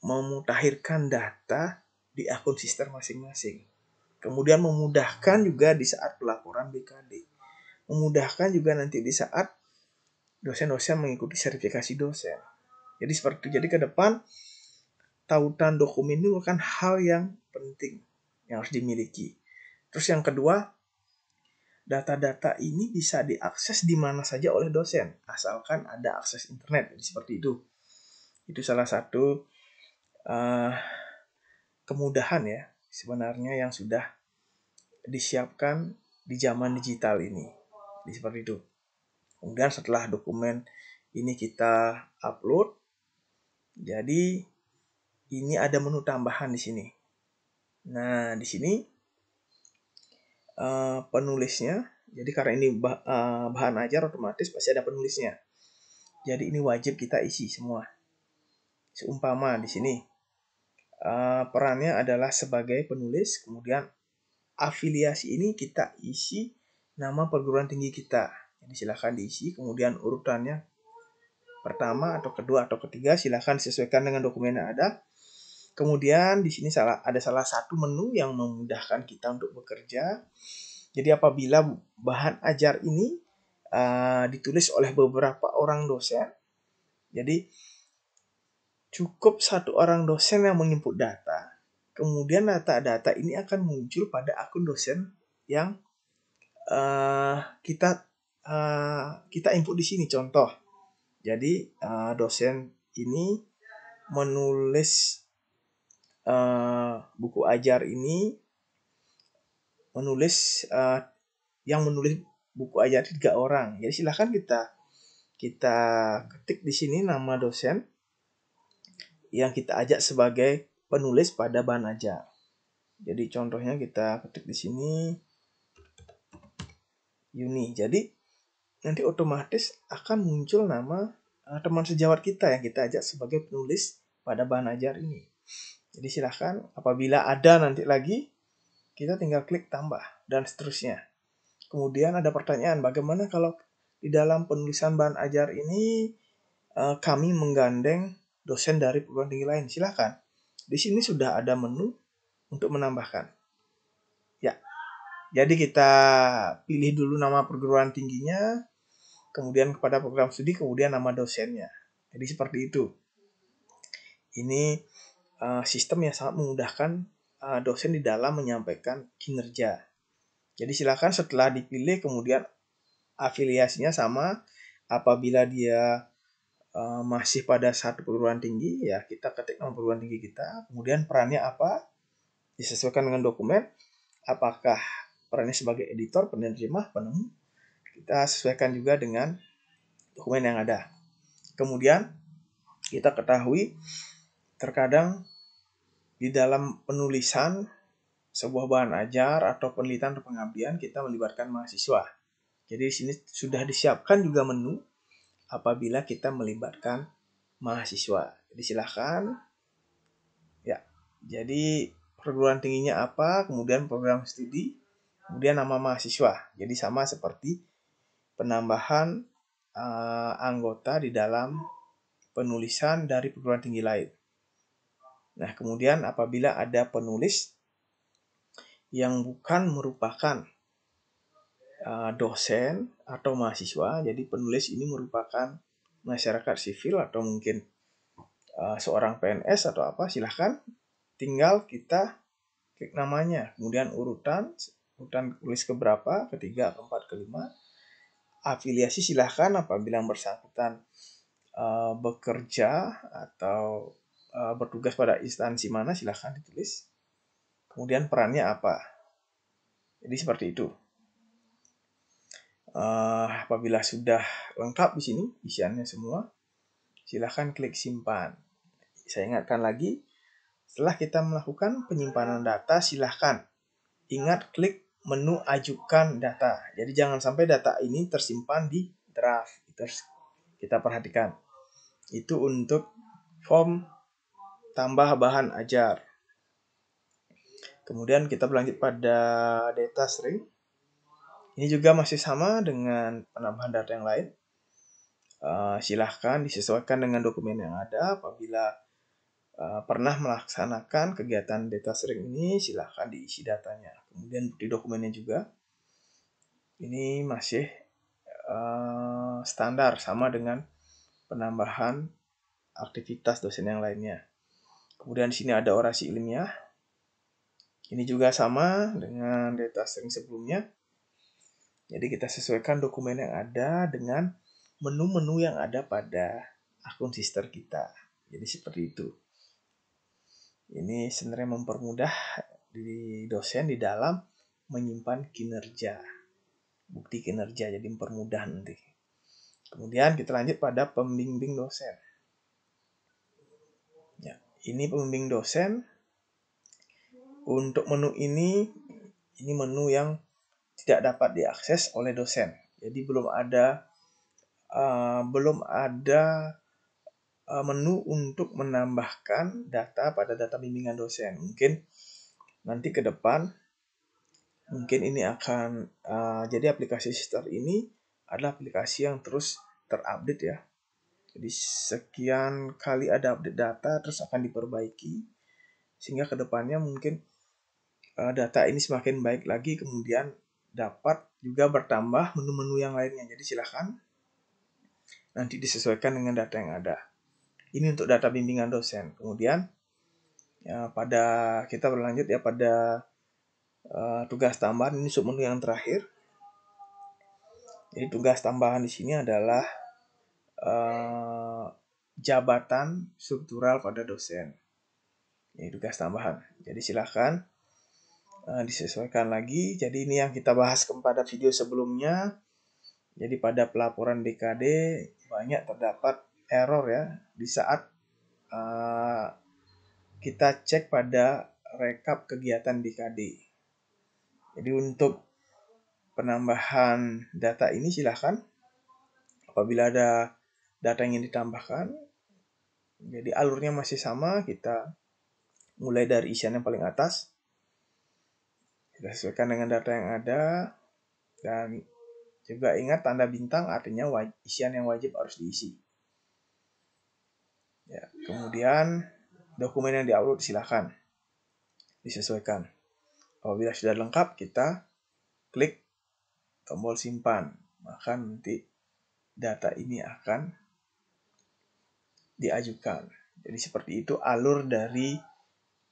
memutahirkan data di akun sistem masing-masing. Kemudian memudahkan juga di saat pelaporan BKD. Memudahkan juga nanti di saat dosen-dosen mengikuti sertifikasi dosen. Jadi seperti Jadi ke depan tautan dokumen itu kan hal yang penting yang harus dimiliki. Terus yang kedua, data-data ini bisa diakses di mana saja oleh dosen, asalkan ada akses internet. Jadi seperti itu. Itu salah satu uh, kemudahan ya sebenarnya yang sudah disiapkan di zaman digital ini. Jadi seperti itu. Kemudian setelah dokumen ini kita upload, jadi ini ada menu tambahan di sini. Nah, di sini uh, penulisnya, jadi karena ini bah, uh, bahan ajar otomatis pasti ada penulisnya. Jadi ini wajib kita isi semua. Seumpama di sini uh, perannya adalah sebagai penulis, kemudian afiliasi ini kita isi nama perguruan tinggi kita. Jadi silahkan diisi, kemudian urutannya pertama atau kedua atau ketiga silahkan sesuaikan dengan dokumen yang ada. Kemudian di sini salah ada salah satu menu yang memudahkan kita untuk bekerja. Jadi apabila bahan ajar ini uh, ditulis oleh beberapa orang dosen, jadi cukup satu orang dosen yang menginput data. Kemudian data-data ini akan muncul pada akun dosen yang uh, kita Eh, kita input di sini contoh. Jadi uh, dosen ini menulis uh, buku ajar ini menulis uh, yang menulis buku ajar tiga orang. Jadi silahkan kita kita ketik di sini nama dosen yang kita ajak sebagai penulis pada bahan ajar. Jadi contohnya kita ketik di sini Yuni. Jadi nanti otomatis akan muncul nama eh, teman sejawat kita yang kita ajak sebagai penulis pada bahan ajar ini. Jadi silahkan apabila ada nanti lagi, kita tinggal klik tambah dan seterusnya. Kemudian ada pertanyaan, bagaimana kalau di dalam penulisan bahan ajar ini eh, kami menggandeng dosen dari perguruan tinggi lain? Silahkan. Di sini sudah ada menu untuk menambahkan. Ya, jadi kita pilih dulu nama perguruan tingginya, kemudian kepada program studi, kemudian nama dosennya. Jadi seperti itu. Ini uh, sistem yang sangat memudahkan uh, dosen di dalam menyampaikan kinerja. Jadi silakan setelah dipilih kemudian afiliasinya sama apabila dia uh, masih pada satu perguruan tinggi ya kita ketik nomor perguruan tinggi kita kemudian perannya apa disesuaikan dengan dokumen apakah perannya sebagai editor penerjemah penemu kita sesuaikan juga dengan dokumen yang ada. Kemudian kita ketahui terkadang di dalam penulisan sebuah bahan ajar atau penelitian atau pengabdian kita melibatkan mahasiswa. Jadi di sini sudah disiapkan juga menu apabila kita melibatkan mahasiswa. Jadi silahkan ya. Jadi perguruan tingginya apa, kemudian program studi, kemudian nama mahasiswa. Jadi sama seperti penambahan uh, anggota di dalam penulisan dari perguruan tinggi lain. Nah, kemudian apabila ada penulis yang bukan merupakan uh, dosen atau mahasiswa, jadi penulis ini merupakan masyarakat sivil atau mungkin uh, seorang PNS atau apa, silahkan tinggal kita klik namanya, kemudian urutan, urutan tulis keberapa, ketiga, keempat, kelima, afiliasi silahkan apabila yang bersangkutan uh, bekerja atau uh, bertugas pada instansi mana silahkan ditulis. Kemudian perannya apa? Jadi seperti itu. Uh, apabila sudah lengkap di sini isiannya semua, silahkan klik simpan. Saya ingatkan lagi, setelah kita melakukan penyimpanan data, silahkan ingat klik menu ajukan data. Jadi jangan sampai data ini tersimpan di draft. Itu harus kita perhatikan. Itu untuk form tambah bahan ajar. Kemudian kita berlanjut pada data string. Ini juga masih sama dengan penambahan data yang lain. Uh, silahkan disesuaikan dengan dokumen yang ada. Apabila uh, pernah melaksanakan kegiatan data string ini, silahkan diisi datanya kemudian di dokumennya juga ini masih uh, standar sama dengan penambahan aktivitas dosen yang lainnya. Kemudian di sini ada orasi ilmiah. Ini juga sama dengan data sering sebelumnya. Jadi kita sesuaikan dokumen yang ada dengan menu-menu yang ada pada akun sister kita. Jadi seperti itu. Ini sebenarnya mempermudah di dosen di dalam menyimpan kinerja bukti kinerja jadi mempermudah nanti kemudian kita lanjut pada pembimbing dosen ya ini pembimbing dosen untuk menu ini ini menu yang tidak dapat diakses oleh dosen jadi belum ada uh, belum ada uh, menu untuk menambahkan data pada data bimbingan dosen mungkin nanti ke depan mungkin ini akan uh, jadi aplikasi sister ini adalah aplikasi yang terus terupdate ya. Jadi sekian kali ada update data terus akan diperbaiki sehingga kedepannya mungkin uh, data ini semakin baik lagi kemudian dapat juga bertambah menu-menu yang lainnya. Jadi silahkan nanti disesuaikan dengan data yang ada. Ini untuk data bimbingan dosen. Kemudian ya pada kita berlanjut ya pada uh, tugas tambahan ini submenu yang terakhir. Jadi tugas tambahan di sini adalah uh, jabatan struktural pada dosen. Jadi tugas tambahan. Jadi silahkan uh, eh, disesuaikan lagi. Jadi ini yang kita bahas kepada video sebelumnya. Jadi pada pelaporan DKD banyak terdapat error ya di saat uh, kita cek pada rekap kegiatan BKD. Jadi untuk penambahan data ini silahkan. Apabila ada data yang ingin ditambahkan, jadi alurnya masih sama, kita mulai dari isian yang paling atas. Kita sesuaikan dengan data yang ada. Dan juga ingat tanda bintang artinya isian yang wajib harus diisi. Ya, kemudian dokumen yang diupload silahkan disesuaikan. Apabila sudah lengkap, kita klik tombol simpan. Maka nanti data ini akan diajukan. Jadi seperti itu alur dari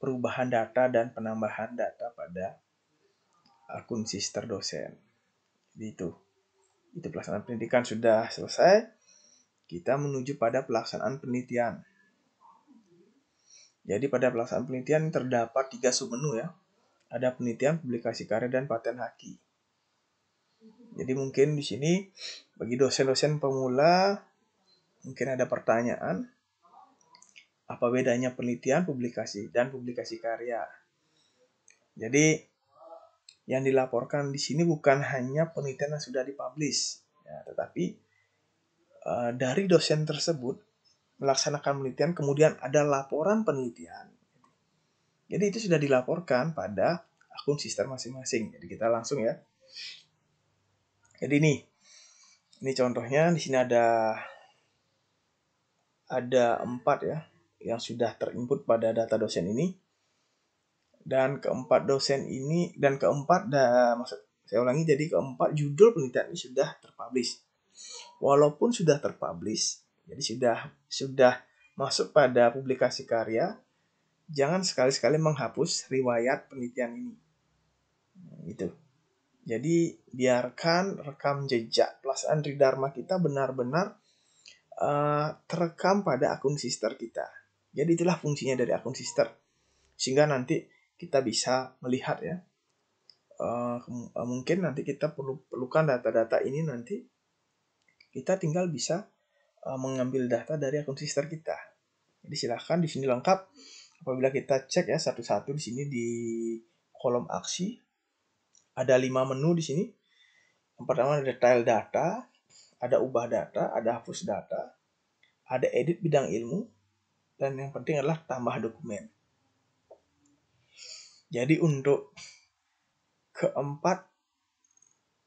perubahan data dan penambahan data pada akun sister dosen. Jadi itu. Itu pelaksanaan pendidikan sudah selesai. Kita menuju pada pelaksanaan penelitian. Jadi pada pelaksanaan penelitian terdapat tiga submenu ya. Ada penelitian, publikasi karya, dan paten haki. Jadi mungkin di sini bagi dosen-dosen pemula mungkin ada pertanyaan. Apa bedanya penelitian, publikasi, dan publikasi karya? Jadi yang dilaporkan di sini bukan hanya penelitian yang sudah dipublish, ya, tetapi uh, dari dosen tersebut melaksanakan penelitian, kemudian ada laporan penelitian. Jadi itu sudah dilaporkan pada akun sistem masing-masing. Jadi kita langsung ya. Jadi ini ini contohnya di sini ada ada empat ya yang sudah terinput pada data dosen ini dan keempat dosen ini dan keempat da, maksud saya ulangi jadi keempat judul penelitian ini sudah terpublish walaupun sudah terpublish jadi sudah sudah masuk pada publikasi karya, jangan sekali-sekali menghapus riwayat penelitian ini. Nah, gitu. Jadi biarkan rekam jejak plus andri Dharma kita benar-benar uh, terekam pada akun sister kita. Jadi itulah fungsinya dari akun sister. Sehingga nanti kita bisa melihat ya. Uh, mungkin nanti kita perlu perlukan data-data ini nanti kita tinggal bisa Eh, mengambil data dari akun sister kita. Jadi silahkan di sini lengkap. Apabila kita cek ya satu-satu di sini di kolom aksi ada lima menu di sini. Yang pertama ada detail data, ada ubah data, ada hapus data, ada edit bidang ilmu, dan yang penting adalah tambah dokumen. Jadi untuk keempat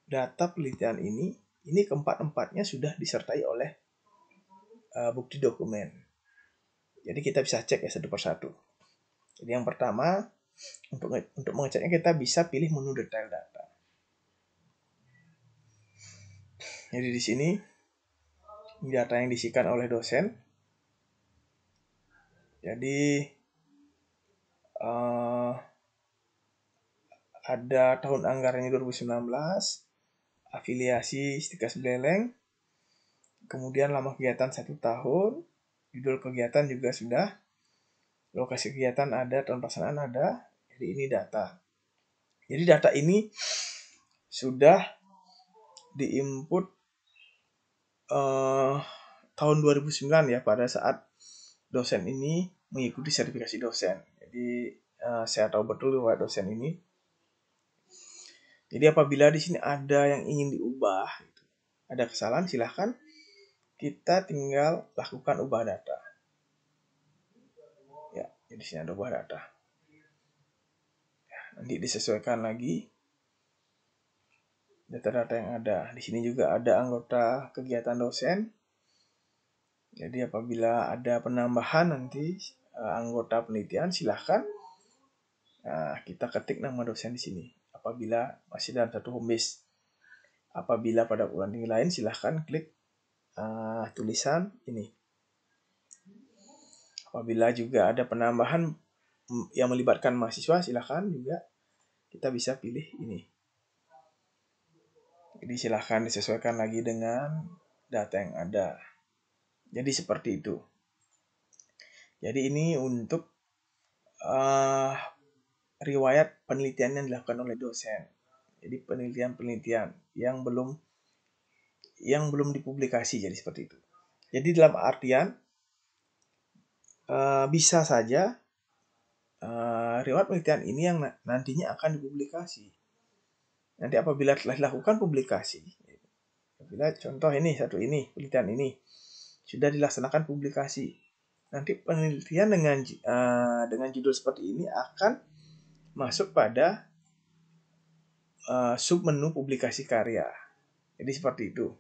data penelitian ini, ini keempat-empatnya sudah disertai oleh uh, bukti dokumen. Jadi kita bisa cek ya satu persatu. Jadi yang pertama untuk untuk mengeceknya kita bisa pilih menu detail data. Jadi di sini data yang disikan oleh dosen. Jadi uh, ada tahun anggarannya 2019, afiliasi Stikas Beleng, kemudian lama kegiatan satu tahun, judul kegiatan juga sudah, lokasi kegiatan ada, tahun pelaksanaan ada, jadi ini data. Jadi data ini sudah diinput eh, tahun 2009 ya pada saat dosen ini mengikuti sertifikasi dosen. Jadi eh, saya tahu betul bahwa dosen ini. Jadi apabila di sini ada yang ingin diubah, gitu, ada kesalahan silahkan kita tinggal lakukan ubah data. Ya, di sini ada ubah data. Ya, nanti disesuaikan lagi data-data yang ada. Di sini juga ada anggota kegiatan dosen. Jadi apabila ada penambahan nanti eh, anggota penelitian silahkan nah, kita ketik nama dosen di sini. Apabila masih dalam satu home Apabila pada bulan tinggi lain silahkan klik uh, tulisan ini. Apabila juga ada penambahan yang melibatkan mahasiswa, silahkan juga kita bisa pilih ini. Jadi silahkan disesuaikan lagi dengan data yang ada. Jadi seperti itu. Jadi ini untuk uh, riwayat penelitian yang dilakukan oleh dosen. Jadi penelitian-penelitian yang belum yang belum dipublikasi jadi seperti itu. Jadi dalam artian uh, bisa saja uh, riwayat penelitian ini yang nantinya akan dipublikasi. Nanti apabila telah dilakukan publikasi, apabila contoh ini satu ini penelitian ini sudah dilaksanakan publikasi, nanti penelitian dengan uh, dengan judul seperti ini akan masuk pada uh, submenu publikasi karya. Jadi seperti itu.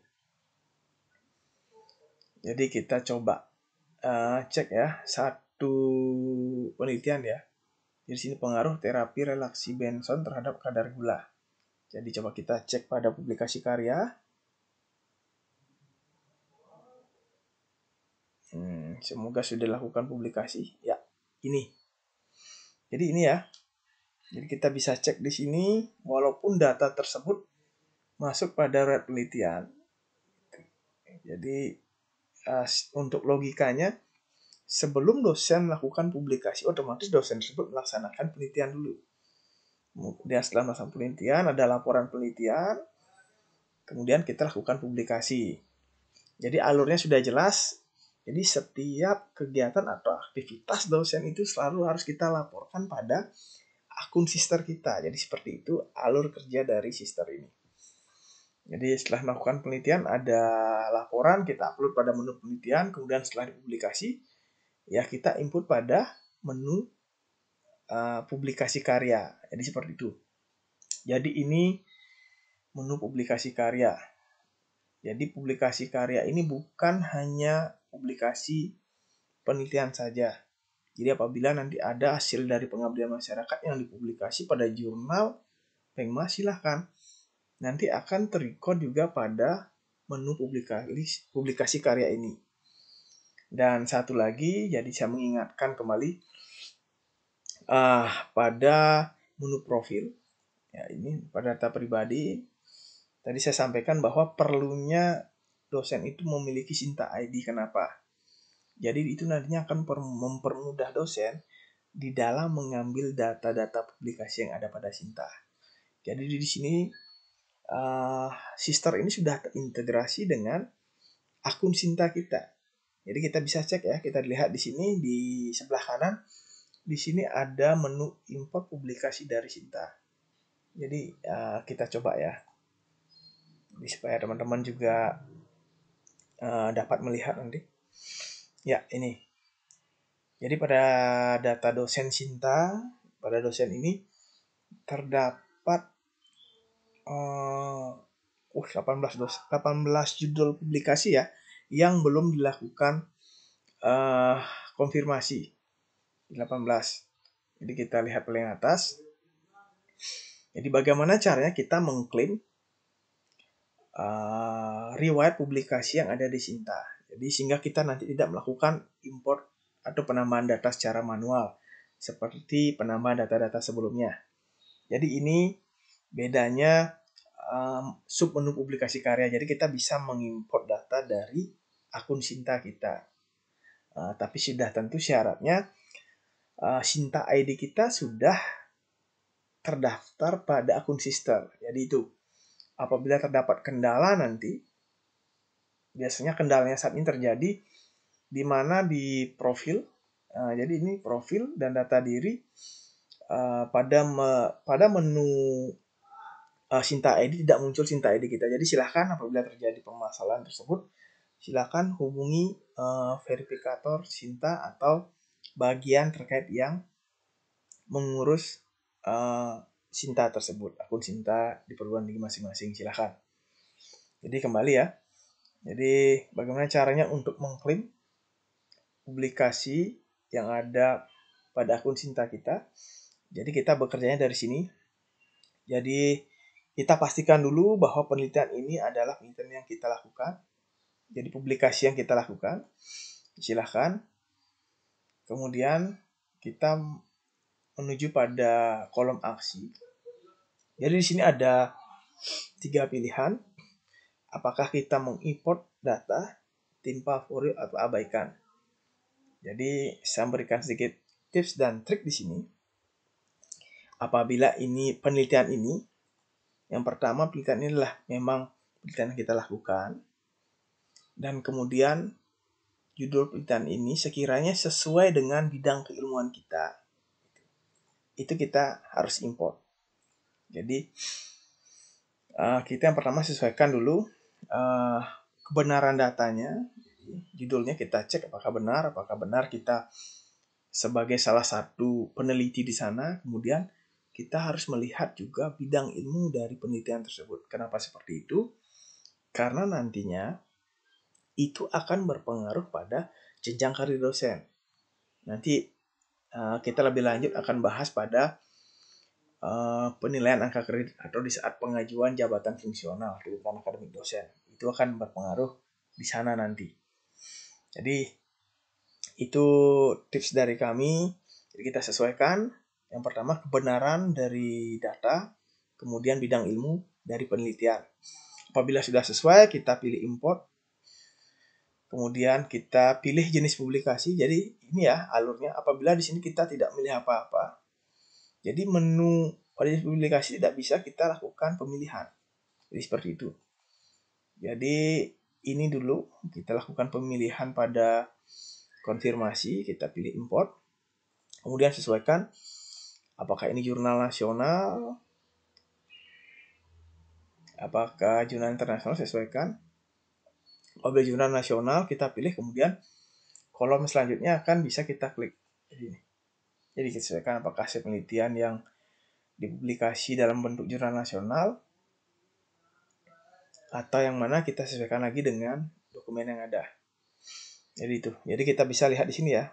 Jadi kita coba uh, cek ya satu penelitian ya. Di sini pengaruh terapi relaksi Benson terhadap kadar gula. Jadi coba kita cek pada publikasi karya. Hmm, semoga sudah lakukan publikasi. Ya, ini. Jadi ini ya. Jadi kita bisa cek di sini walaupun data tersebut masuk pada red penelitian. Jadi Eh, untuk logikanya sebelum dosen melakukan publikasi otomatis dosen tersebut melaksanakan penelitian dulu kemudian setelah melakukan penelitian ada laporan penelitian kemudian kita lakukan publikasi jadi alurnya sudah jelas jadi setiap kegiatan atau aktivitas dosen itu selalu harus kita laporkan pada akun sister kita jadi seperti itu alur kerja dari sister ini jadi setelah melakukan penelitian ada laporan kita upload pada menu penelitian, kemudian setelah dipublikasi ya kita input pada menu uh, publikasi karya. Jadi seperti itu. Jadi ini menu publikasi karya. Jadi publikasi karya ini bukan hanya publikasi penelitian saja. Jadi apabila nanti ada hasil dari pengabdian masyarakat yang dipublikasi pada jurnal Pengma silahkan nanti akan terrecord juga pada menu publikasi, publikasi karya ini. Dan satu lagi, jadi saya mengingatkan kembali uh, pada menu profil. Ya, ini pada data pribadi. Tadi saya sampaikan bahwa perlunya dosen itu memiliki Sinta ID. Kenapa? Jadi itu nantinya akan mempermudah dosen di dalam mengambil data-data publikasi yang ada pada Sinta. Jadi di sini uh, sister ini sudah terintegrasi dengan akun Sinta kita. Jadi kita bisa cek ya, kita lihat di sini di sebelah kanan di sini ada menu import publikasi dari Sinta. Jadi uh, kita coba ya. Jadi, supaya teman-teman juga uh, dapat melihat nanti. Ya, ini. Jadi pada data dosen Sinta, pada dosen ini terdapat Eh, uh, 18 18 judul publikasi ya yang belum dilakukan uh, konfirmasi 18. Jadi kita lihat paling atas. Jadi bagaimana caranya kita mengklaim uh, riwayat publikasi yang ada di Sinta. Jadi sehingga kita nanti tidak melakukan import atau penambahan data secara manual seperti penambahan data-data sebelumnya. Jadi ini Bedanya um, menu publikasi karya. Jadi kita bisa mengimpor data dari akun Sinta kita. Uh, tapi sudah tentu syaratnya uh, Sinta ID kita sudah terdaftar pada akun sister. Jadi itu apabila terdapat kendala nanti biasanya kendalanya saat ini terjadi di mana di profil. Uh, jadi ini profil dan data diri uh, pada me, pada menu uh, Sinta Edi tidak muncul Sinta Edi kita. Jadi silahkan apabila terjadi permasalahan tersebut, silahkan hubungi uh, verifikator Sinta atau bagian terkait yang mengurus uh, Sinta tersebut, akun Sinta di perguruan tinggi masing-masing. Silahkan. Jadi kembali ya. Jadi bagaimana caranya untuk mengklaim publikasi yang ada pada akun Sinta kita. Jadi kita bekerjanya dari sini. Jadi kita pastikan dulu bahwa penelitian ini adalah penelitian yang kita lakukan. Jadi publikasi yang kita lakukan. Silahkan. Kemudian kita menuju pada kolom aksi. Jadi di sini ada tiga pilihan. Apakah kita mengimport data, timpa for atau abaikan. Jadi saya memberikan sedikit tips dan trik di sini. Apabila ini penelitian ini yang pertama penelitian inilah memang penelitian yang kita lakukan. Dan kemudian judul penelitian ini sekiranya sesuai dengan bidang keilmuan kita. Itu kita harus import. Jadi eh, kita yang pertama sesuaikan dulu eh, kebenaran datanya. judulnya kita cek apakah benar, apakah benar kita sebagai salah satu peneliti di sana. Kemudian kita harus melihat juga bidang ilmu dari penelitian tersebut. Kenapa seperti itu? Karena nantinya itu akan berpengaruh pada jenjang karir dosen. Nanti uh, kita lebih lanjut akan bahas pada uh, penilaian angka kredit atau di saat pengajuan jabatan fungsional di depan akademik dosen. Itu akan berpengaruh di sana nanti. Jadi itu tips dari kami. Jadi kita sesuaikan yang pertama, kebenaran dari data, kemudian bidang ilmu dari penelitian. Apabila sudah sesuai, kita pilih import. Kemudian kita pilih jenis publikasi. Jadi ini ya alurnya. Apabila di sini kita tidak milih apa-apa, jadi menu pada jenis publikasi tidak bisa kita lakukan pemilihan. Jadi seperti itu. Jadi ini dulu kita lakukan pemilihan pada konfirmasi, kita pilih import. Kemudian sesuaikan Apakah ini jurnal nasional? Apakah jurnal internasional sesuaikan? Kalau jurnal nasional kita pilih kemudian kolom selanjutnya akan bisa kita klik. Jadi, jadi kita sesuaikan apakah hasil penelitian yang dipublikasi dalam bentuk jurnal nasional atau yang mana kita sesuaikan lagi dengan dokumen yang ada. Jadi itu. Jadi kita bisa lihat di sini ya.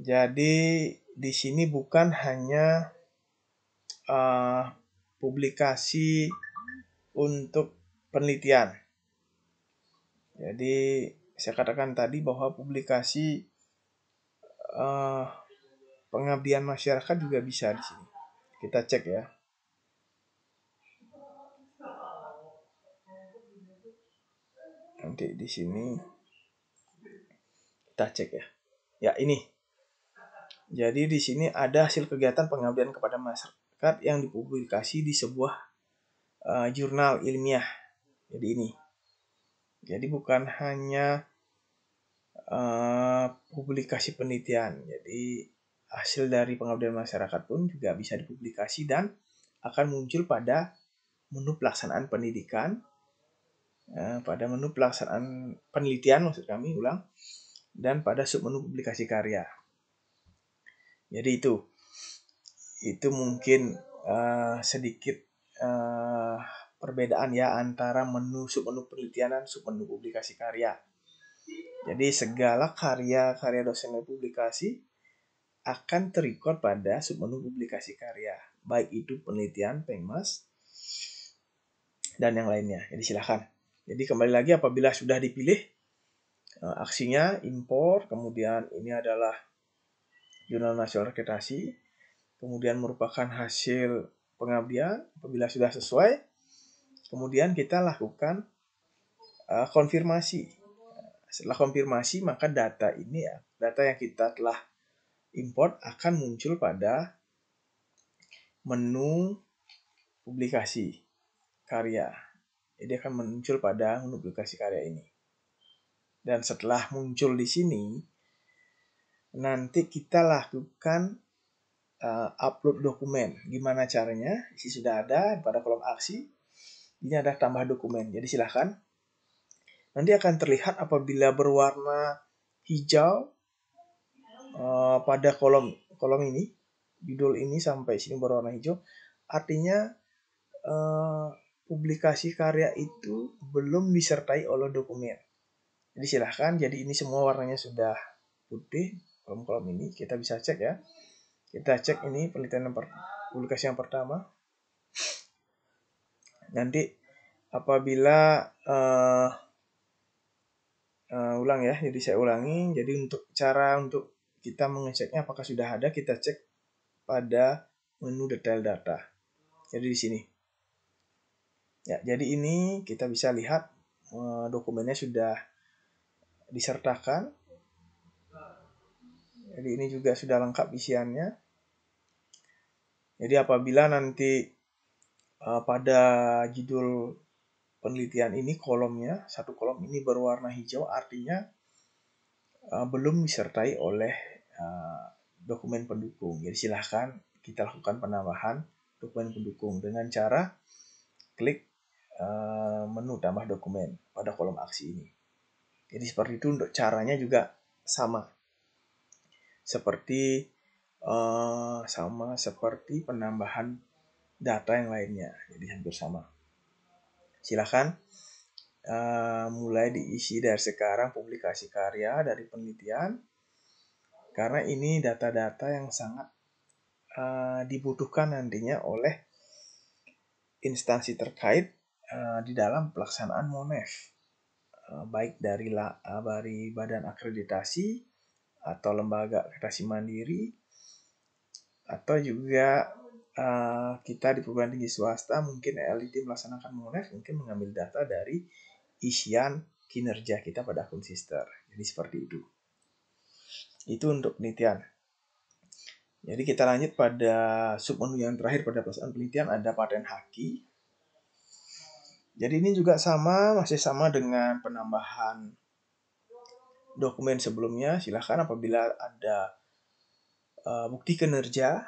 Jadi di sini bukan hanya uh, publikasi untuk penelitian. Jadi saya katakan tadi bahwa publikasi uh, pengabdian masyarakat juga bisa di sini. Kita cek ya. Nanti di sini kita cek ya. Ya ini jadi di sini ada hasil kegiatan pengabdian kepada masyarakat yang dipublikasi di sebuah uh, jurnal ilmiah. Jadi ini. Jadi bukan hanya uh, publikasi penelitian. Jadi hasil dari pengabdian masyarakat pun juga bisa dipublikasi dan akan muncul pada menu pelaksanaan pendidikan eh, pada menu pelaksanaan penelitian maksud kami ulang dan pada submenu publikasi karya jadi itu itu mungkin uh, sedikit uh, perbedaan ya antara menu sub menu penelitian dan sub menu publikasi karya jadi segala karya karya dosen dan publikasi akan terrecord pada sub menu publikasi karya baik itu penelitian pengmas dan yang lainnya jadi silahkan jadi kembali lagi apabila sudah dipilih eh, aksinya impor kemudian ini adalah Jurnal Nasional Akreditasi, kemudian merupakan hasil pengabdian apabila sudah sesuai, kemudian kita lakukan uh, konfirmasi. Setelah konfirmasi, maka data ini ya, data yang kita telah import akan muncul pada menu publikasi karya. Jadi akan muncul pada menu publikasi karya ini. Dan setelah muncul di sini, nanti kita lakukan uh, upload dokumen. Gimana caranya? Isi sudah ada pada kolom aksi. Ini ada tambah dokumen. Jadi silahkan. Nanti akan terlihat apabila berwarna hijau uh, pada kolom kolom ini, judul ini sampai sini berwarna hijau, artinya uh, publikasi karya itu belum disertai oleh dokumen. Jadi silahkan. Jadi ini semua warnanya sudah putih, kolom-kolom ini kita bisa cek ya kita cek ini penelitian yang publikasi yang pertama nanti apabila uh, uh, ulang ya jadi saya ulangi jadi untuk cara untuk kita mengeceknya apakah sudah ada kita cek pada menu detail data jadi di sini ya jadi ini kita bisa lihat uh, dokumennya sudah disertakan jadi ini juga sudah lengkap isiannya. Jadi apabila nanti uh, pada judul penelitian ini kolomnya, satu kolom ini berwarna hijau artinya uh, belum disertai oleh uh, dokumen pendukung. Jadi silahkan kita lakukan penambahan dokumen pendukung dengan cara klik uh, menu tambah dokumen pada kolom aksi ini. Jadi seperti itu untuk caranya juga sama seperti uh, sama seperti penambahan data yang lainnya. Jadi hampir sama. Silahkan uh, eh, mulai diisi dari sekarang publikasi karya dari penelitian karena ini data-data yang sangat uh, dibutuhkan nantinya oleh instansi terkait uh, di dalam pelaksanaan MONEF baik dari la, dari badan akreditasi atau lembaga kreasi mandiri atau juga uh, kita di perguruan tinggi swasta mungkin LED melaksanakan MONEF mungkin mengambil data dari isian kinerja kita pada akun sister. Jadi seperti itu. Itu untuk penelitian. Jadi kita lanjut pada sub menu yang terakhir pada pelaksanaan penelitian ada paten haki. Jadi ini juga sama, masih sama dengan penambahan dokumen sebelumnya, silahkan apabila ada uh, bukti kinerja,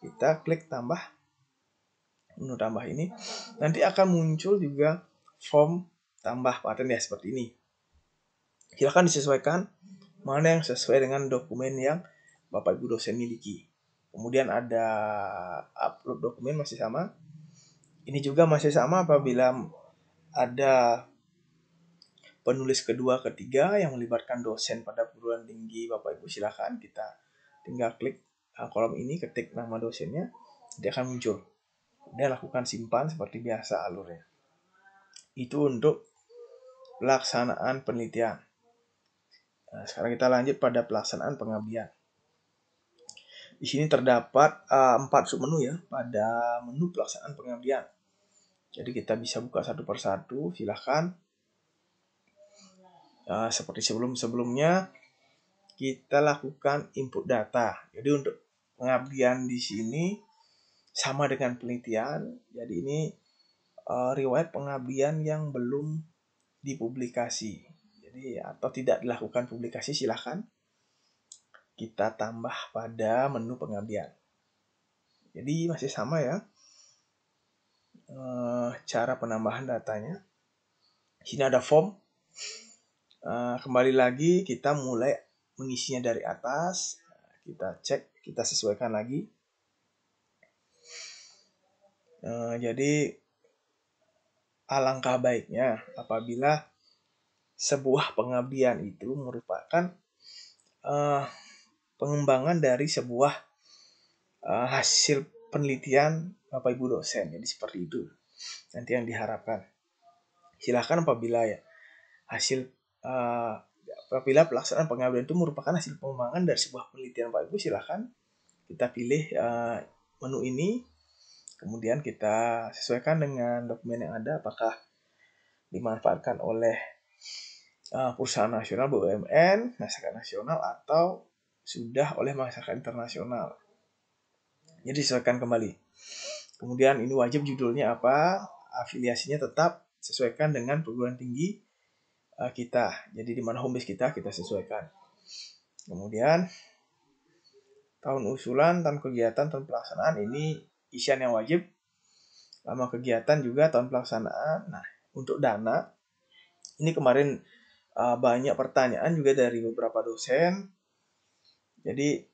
kita klik tambah, menu tambah ini, nanti akan muncul juga form tambah paten ya seperti ini. Silahkan disesuaikan mana yang sesuai dengan dokumen yang Bapak Ibu dosen miliki. Kemudian ada upload dokumen masih sama. Ini juga masih sama apabila ada penulis kedua, ketiga yang melibatkan dosen pada perguruan tinggi. Bapak Ibu silahkan kita tinggal klik uh, kolom ini, ketik nama dosennya, dia akan muncul. dia lakukan simpan seperti biasa alurnya. Itu untuk pelaksanaan penelitian. Nah, sekarang kita lanjut pada pelaksanaan pengabdian. Di sini terdapat uh, empat uh, submenu ya pada menu pelaksanaan pengabdian. Jadi kita bisa buka satu persatu, silahkan uh, seperti sebelum-sebelumnya kita lakukan input data. Jadi untuk pengabdian di sini sama dengan penelitian. Jadi ini uh, riwayat pengabdian yang belum dipublikasi. Jadi atau tidak dilakukan publikasi silahkan kita tambah pada menu pengabdian. Jadi masih sama ya eh, cara penambahan datanya. sini ada form Eh, kembali lagi kita mulai mengisinya dari atas kita cek kita sesuaikan lagi eh, jadi alangkah baiknya apabila sebuah pengabdian itu merupakan uh, pengembangan dari sebuah uh, hasil penelitian Bapak Ibu dosen. Jadi seperti itu nanti yang diharapkan. Silahkan apabila ya hasil uh, apabila pelaksanaan pengambilan itu merupakan hasil pengembangan dari sebuah penelitian Pak Ibu silahkan kita pilih uh, menu ini kemudian kita sesuaikan dengan dokumen yang ada apakah dimanfaatkan oleh uh, perusahaan nasional BUMN masyarakat nasional atau sudah oleh masyarakat internasional jadi sesuaikan kembali kemudian ini wajib judulnya apa afiliasinya tetap sesuaikan dengan perguruan tinggi Eh, kita. Jadi di mana home base kita kita sesuaikan. Kemudian tahun usulan, tahun kegiatan, tahun pelaksanaan ini isian yang wajib. Lama kegiatan juga tahun pelaksanaan. Nah, untuk dana ini kemarin uh, banyak pertanyaan juga dari beberapa dosen. Jadi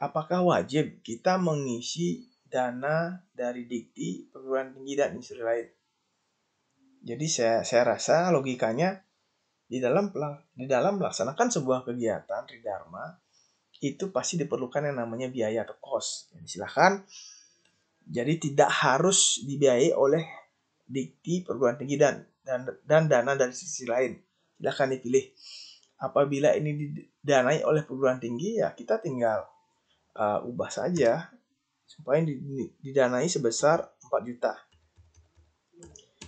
apakah wajib kita mengisi dana dari Dikti, perguruan tinggi dan industri lain? Jadi saya saya rasa logikanya di dalam di dalam melaksanakan sebuah kegiatan tridharma itu pasti diperlukan yang namanya biaya atau cost. Jadi silahkan. Jadi tidak harus dibiayai oleh dikti perguruan tinggi dan dan dan dana dari sisi lain. Silahkan dipilih. Apabila ini didanai oleh perguruan tinggi ya kita tinggal uh, ubah saja supaya didanai sebesar 4 juta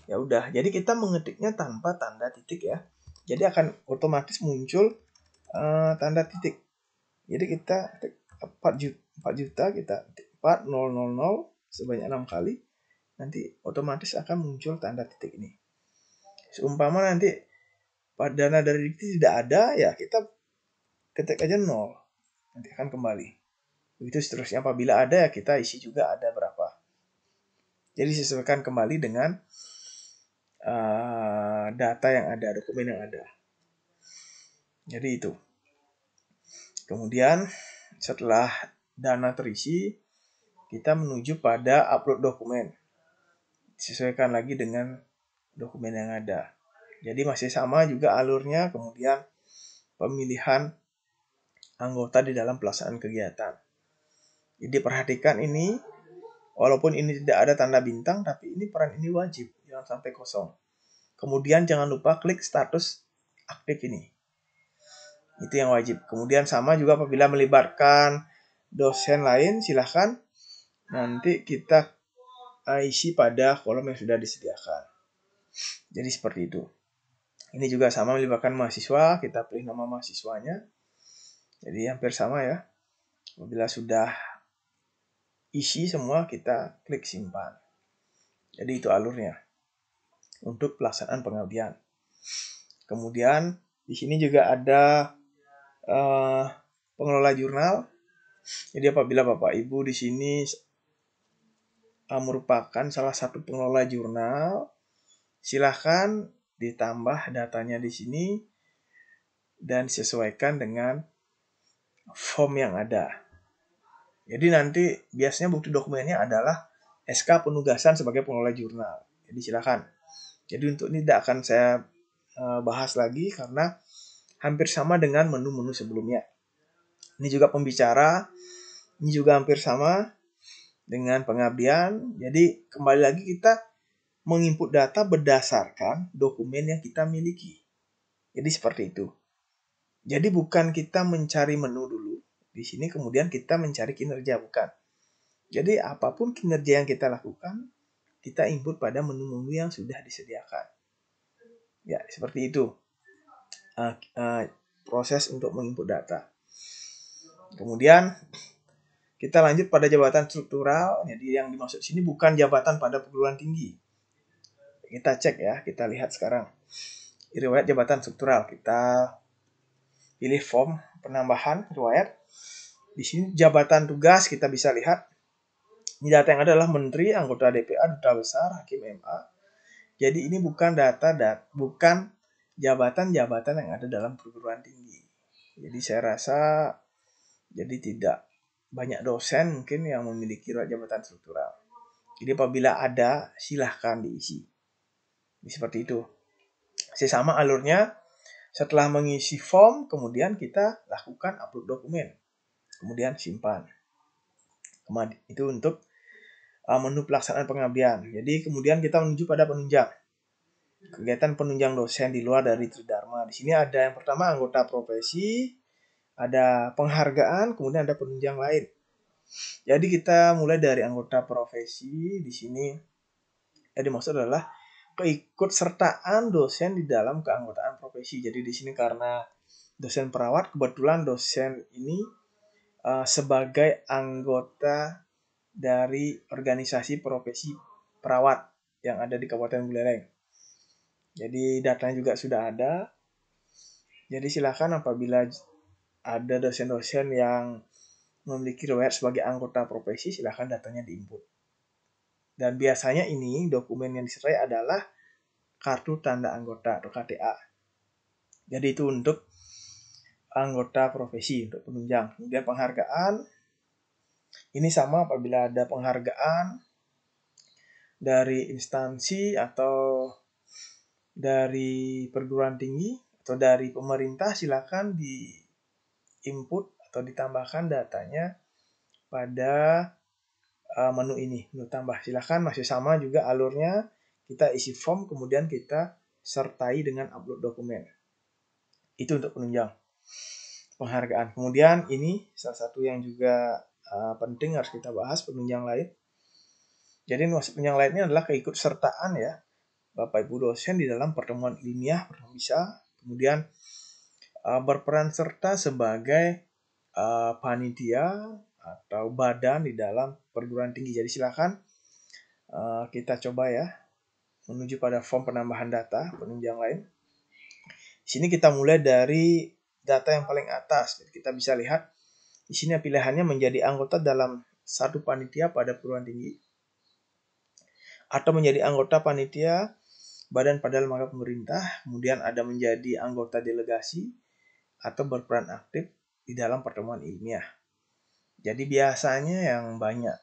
ya udah jadi kita mengetiknya tanpa tanda titik ya jadi akan otomatis muncul uh, tanda titik jadi kita 4 juta, 4 juta kita 4 0 sebanyak 6 kali nanti otomatis akan muncul tanda titik ini seumpama nanti dana dari titik tidak ada ya kita ketik aja 0 nanti akan kembali begitu seterusnya apabila ada ya kita isi juga ada berapa jadi sesuaikan kembali dengan Eh, data yang ada, dokumen yang ada. Jadi itu. Kemudian setelah dana terisi, kita menuju pada upload dokumen. Sesuaikan lagi dengan dokumen yang ada. Jadi masih sama juga alurnya, kemudian pemilihan anggota di dalam pelaksanaan kegiatan. Jadi perhatikan ini, walaupun ini tidak ada tanda bintang, tapi ini peran ini wajib sampai kosong. Kemudian jangan lupa klik status aktif ini. Itu yang wajib. Kemudian sama juga apabila melibatkan dosen lain, silahkan nanti kita eh, isi pada kolom yang sudah disediakan. Jadi seperti itu. Ini juga sama melibatkan mahasiswa, kita pilih nama mahasiswanya. Jadi hampir sama ya. Apabila sudah isi semua, kita klik simpan. Jadi itu alurnya untuk pelaksanaan pengabdian. Kemudian di sini juga ada uh, pengelola jurnal. Jadi apabila Bapak Ibu di sini uh, merupakan salah satu pengelola jurnal, silahkan ditambah datanya di sini dan sesuaikan dengan form yang ada. Jadi nanti biasanya bukti dokumennya adalah SK penugasan sebagai pengelola jurnal. Jadi silahkan. Jadi untuk ini tidak akan saya eh, bahas lagi karena hampir sama dengan menu-menu sebelumnya. Ini juga pembicara, ini juga hampir sama dengan pengabdian. Jadi kembali lagi kita menginput data berdasarkan dokumen yang kita miliki. Jadi seperti itu. Jadi bukan kita mencari menu dulu. Di sini kemudian kita mencari kinerja, bukan. Jadi apapun kinerja yang kita lakukan, kita input pada menu-menu yang sudah disediakan. Ya, seperti itu uh, uh, proses untuk menginput data. Kemudian kita lanjut pada jabatan struktural. Jadi yang dimaksud sini bukan jabatan pada perguruan tinggi. Kita cek ya, kita lihat sekarang. Riwayat jabatan struktural kita pilih form penambahan riwayat. Di sini jabatan tugas kita bisa lihat ini data yang adalah menteri, anggota DPA, duta besar, hakim MA. Jadi ini bukan data dat, bukan jabatan-jabatan yang ada dalam perguruan tinggi. Jadi saya rasa jadi tidak banyak dosen mungkin yang memiliki ruang jabatan struktural. Jadi apabila ada silahkan diisi. Jadi seperti itu. Saya sama alurnya. Setelah mengisi form, kemudian kita lakukan upload dokumen. Kemudian simpan. Itu untuk uh, menu pelaksanaan pengabdian. Jadi kemudian kita menuju pada penunjang. Kegiatan penunjang dosen di luar dari Tridharma. Di sini ada yang pertama anggota profesi, ada penghargaan, kemudian ada penunjang lain. Jadi kita mulai dari anggota profesi di sini. Yang dimaksud adalah keikutsertaan dosen di dalam keanggotaan profesi. Jadi di sini karena dosen perawat kebetulan dosen ini uh, sebagai anggota dari organisasi profesi perawat yang ada di Kabupaten Buleleng. Jadi datanya juga sudah ada. Jadi silahkan apabila ada dosen-dosen yang memiliki riwayat sebagai anggota profesi, silahkan datanya diinput. Dan biasanya ini dokumen yang diserai adalah kartu tanda anggota atau KTA. Jadi itu untuk anggota profesi, untuk penunjang. Kemudian penghargaan, ini sama apabila ada penghargaan dari instansi atau dari perguruan tinggi atau dari pemerintah silakan di input atau ditambahkan datanya pada e, menu ini menu tambah silakan masih sama juga alurnya kita isi form kemudian kita sertai dengan upload dokumen itu untuk penunjang penghargaan kemudian ini salah satu yang juga uh, penting harus kita bahas penunjang lain. Jadi penunjang lainnya adalah keikutsertaan ya Bapak Ibu dosen di dalam pertemuan ilmiah pertemuan bisa kemudian uh, berperan serta sebagai uh, panitia atau badan di dalam perguruan tinggi. Jadi silakan uh, kita coba ya menuju pada form penambahan data penunjang lain. Di sini kita mulai dari data yang paling atas. Jadi kita bisa lihat di sini pilihannya menjadi anggota dalam satu panitia pada perguruan tinggi atau menjadi anggota panitia badan pada lembaga pemerintah, kemudian ada menjadi anggota delegasi atau berperan aktif di dalam pertemuan ilmiah. Jadi biasanya yang banyak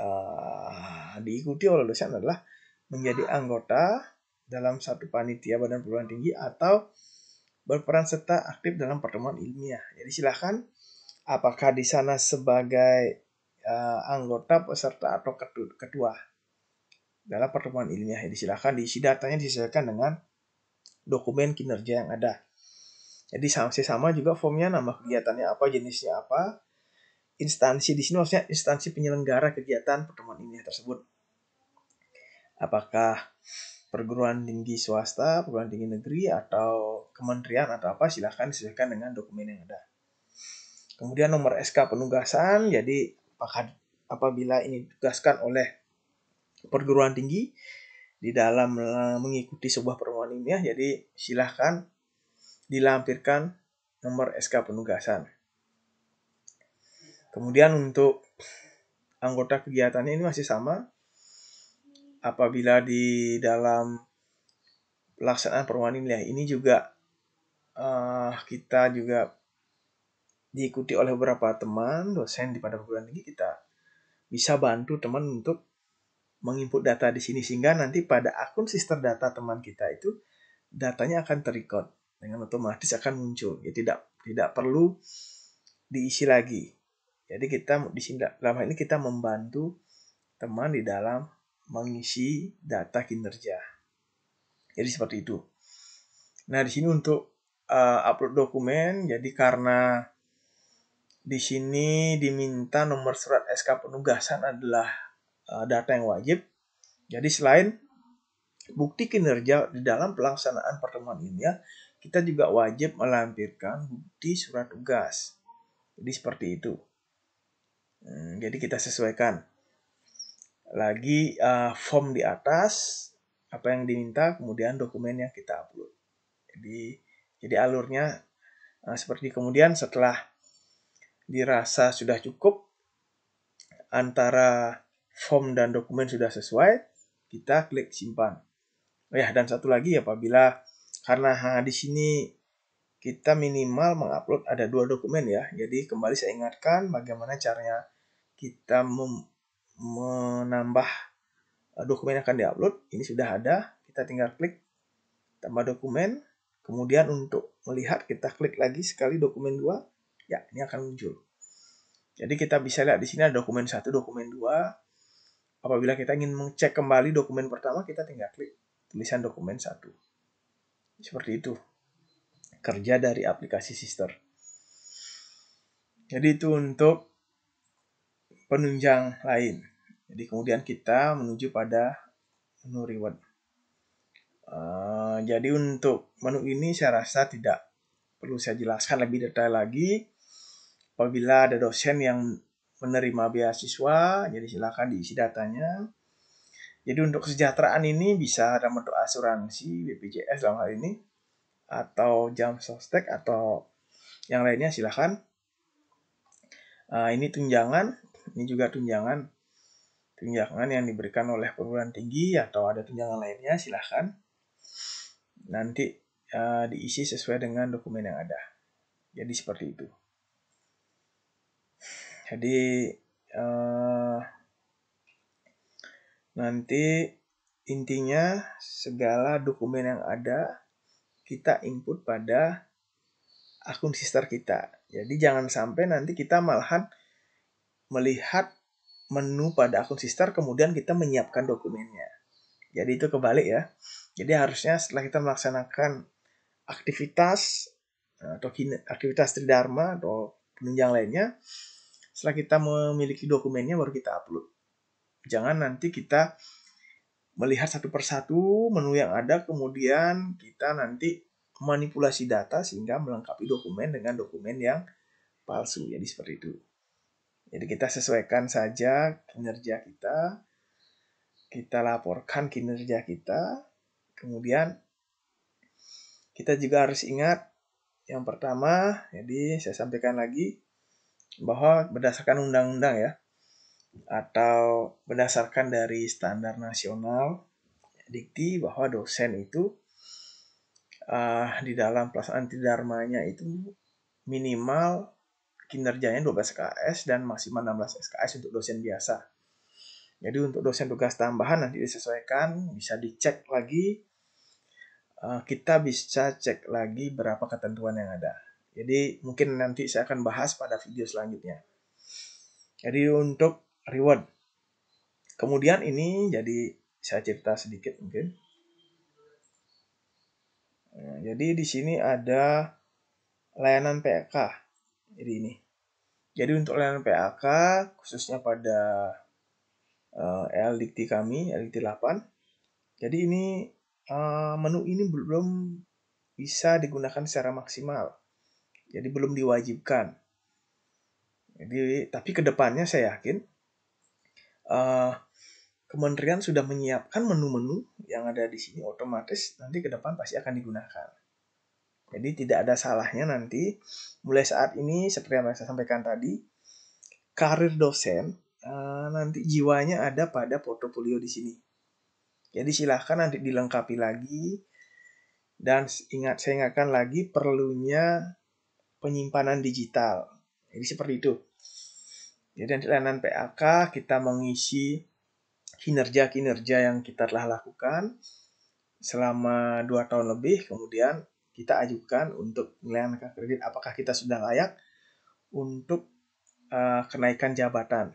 uh, diikuti oleh dosen adalah menjadi anggota dalam satu panitia badan perguruan tinggi atau berperan serta aktif dalam pertemuan ilmiah. Jadi silahkan apakah di sana sebagai uh, anggota peserta atau ketua dalam pertemuan ilmiah ini silahkan diisi datanya disesuaikan dengan dokumen kinerja yang ada jadi sama sama juga formnya nama kegiatannya apa jenisnya apa instansi di sini maksudnya instansi penyelenggara kegiatan pertemuan ilmiah tersebut apakah perguruan tinggi swasta, perguruan tinggi negeri, atau kementerian atau apa silahkan disesuaikan dengan dokumen yang ada. Kemudian nomor SK penugasan, jadi apabila ini ditugaskan oleh perguruan tinggi di dalam mengikuti sebuah ini ya, jadi silahkan dilampirkan nomor SK penugasan. Kemudian untuk anggota kegiatannya ini masih sama. Apabila di dalam pelaksanaan ini, ya, ini juga uh, kita juga diikuti oleh beberapa teman dosen di pada perguruan tinggi kita bisa bantu teman untuk menginput data di sini sehingga nanti pada akun sister data teman kita itu datanya akan terrecord dengan otomatis akan muncul ya tidak tidak perlu diisi lagi jadi kita di sini dalam hal ini kita membantu teman di dalam mengisi data kinerja jadi seperti itu nah di sini untuk uh, upload dokumen jadi karena di sini diminta nomor surat SK penugasan adalah eh, data yang wajib. Jadi selain bukti kinerja di dalam pelaksanaan pertemuan ini ya, kita juga wajib melampirkan bukti surat tugas. Jadi seperti itu. Hmm, jadi kita sesuaikan. Lagi eh, form di atas, apa yang diminta, kemudian dokumen yang kita upload. Jadi jadi alurnya eh, seperti kemudian setelah dirasa sudah cukup, antara form dan dokumen sudah sesuai, kita klik simpan. Oh ya, dan satu lagi apabila karena di sini kita minimal mengupload ada dua dokumen ya. Jadi kembali saya ingatkan bagaimana caranya kita menambah eh, dokumen yang akan diupload. Ini sudah ada, kita tinggal klik tambah dokumen. Kemudian untuk melihat kita klik lagi sekali dokumen 2 ya ini akan muncul. Jadi kita bisa lihat di sini ada dokumen 1, dokumen 2. Apabila kita ingin mengecek kembali dokumen pertama, kita tinggal klik tulisan dokumen 1. Seperti itu. Kerja dari aplikasi sister. Jadi itu untuk penunjang lain. Jadi kemudian kita menuju pada menu reward. Uh, jadi untuk menu ini saya rasa tidak perlu saya jelaskan lebih detail lagi Apabila ada dosen yang menerima beasiswa, jadi silakan diisi datanya. Jadi untuk kesejahteraan ini bisa dalam bentuk asuransi, BPJS dalam hal ini, atau jam sostek, atau yang lainnya silakan Uh, ini tunjangan, ini juga tunjangan. Tunjangan yang diberikan oleh perguruan tinggi atau ada tunjangan lainnya silakan Nanti uh, diisi sesuai dengan dokumen yang ada. Jadi seperti itu. Jadi uh, nanti intinya segala dokumen yang ada kita input pada akun sister kita. Jadi jangan sampai nanti kita malahan melihat menu pada akun sister kemudian kita menyiapkan dokumennya. Jadi itu kebalik ya. Jadi harusnya setelah kita melaksanakan aktivitas eh, atau aktivitas tridharma atau penunjang lainnya, setelah kita memiliki dokumennya baru kita upload. Jangan nanti kita melihat satu persatu menu yang ada kemudian kita nanti manipulasi data sehingga melengkapi dokumen dengan dokumen yang palsu. Jadi seperti itu. Jadi kita sesuaikan saja kinerja kita, kita laporkan kinerja kita, kemudian kita juga harus ingat yang pertama, jadi saya sampaikan lagi bahwa berdasarkan undang-undang ya atau berdasarkan dari standar nasional dikti bahwa dosen itu uh, di dalam pelaksanaan dharmanya itu minimal kinerjanya 12 SKS dan maksimal 16 SKS untuk dosen biasa. Jadi untuk dosen tugas tambahan nanti disesuaikan, bisa dicek lagi. Eh, kita bisa cek lagi berapa ketentuan yang ada. Jadi mungkin nanti saya akan bahas pada video selanjutnya. Jadi untuk reward. Kemudian ini jadi saya cerita sedikit mungkin. Nah, jadi di sini ada layanan PK. Jadi ini. Jadi untuk layanan PAK khususnya pada uh, eh, LDT kami, LDT 8. Jadi ini uh, menu ini belum bisa digunakan secara maksimal jadi belum diwajibkan. Jadi tapi kedepannya saya yakin uh, kementerian sudah menyiapkan menu-menu yang ada di sini otomatis nanti ke depan pasti akan digunakan. Jadi tidak ada salahnya nanti mulai saat ini seperti yang saya sampaikan tadi karir dosen uh, nanti jiwanya ada pada portofolio di sini. Jadi silahkan nanti dilengkapi lagi dan ingat saya ingatkan lagi perlunya penyimpanan digital. Jadi seperti itu. Jadi layanan PAK kita mengisi kinerja-kinerja yang kita telah lakukan selama dua tahun lebih, kemudian kita ajukan untuk layanan kredit apakah kita sudah layak untuk uh, kenaikan jabatan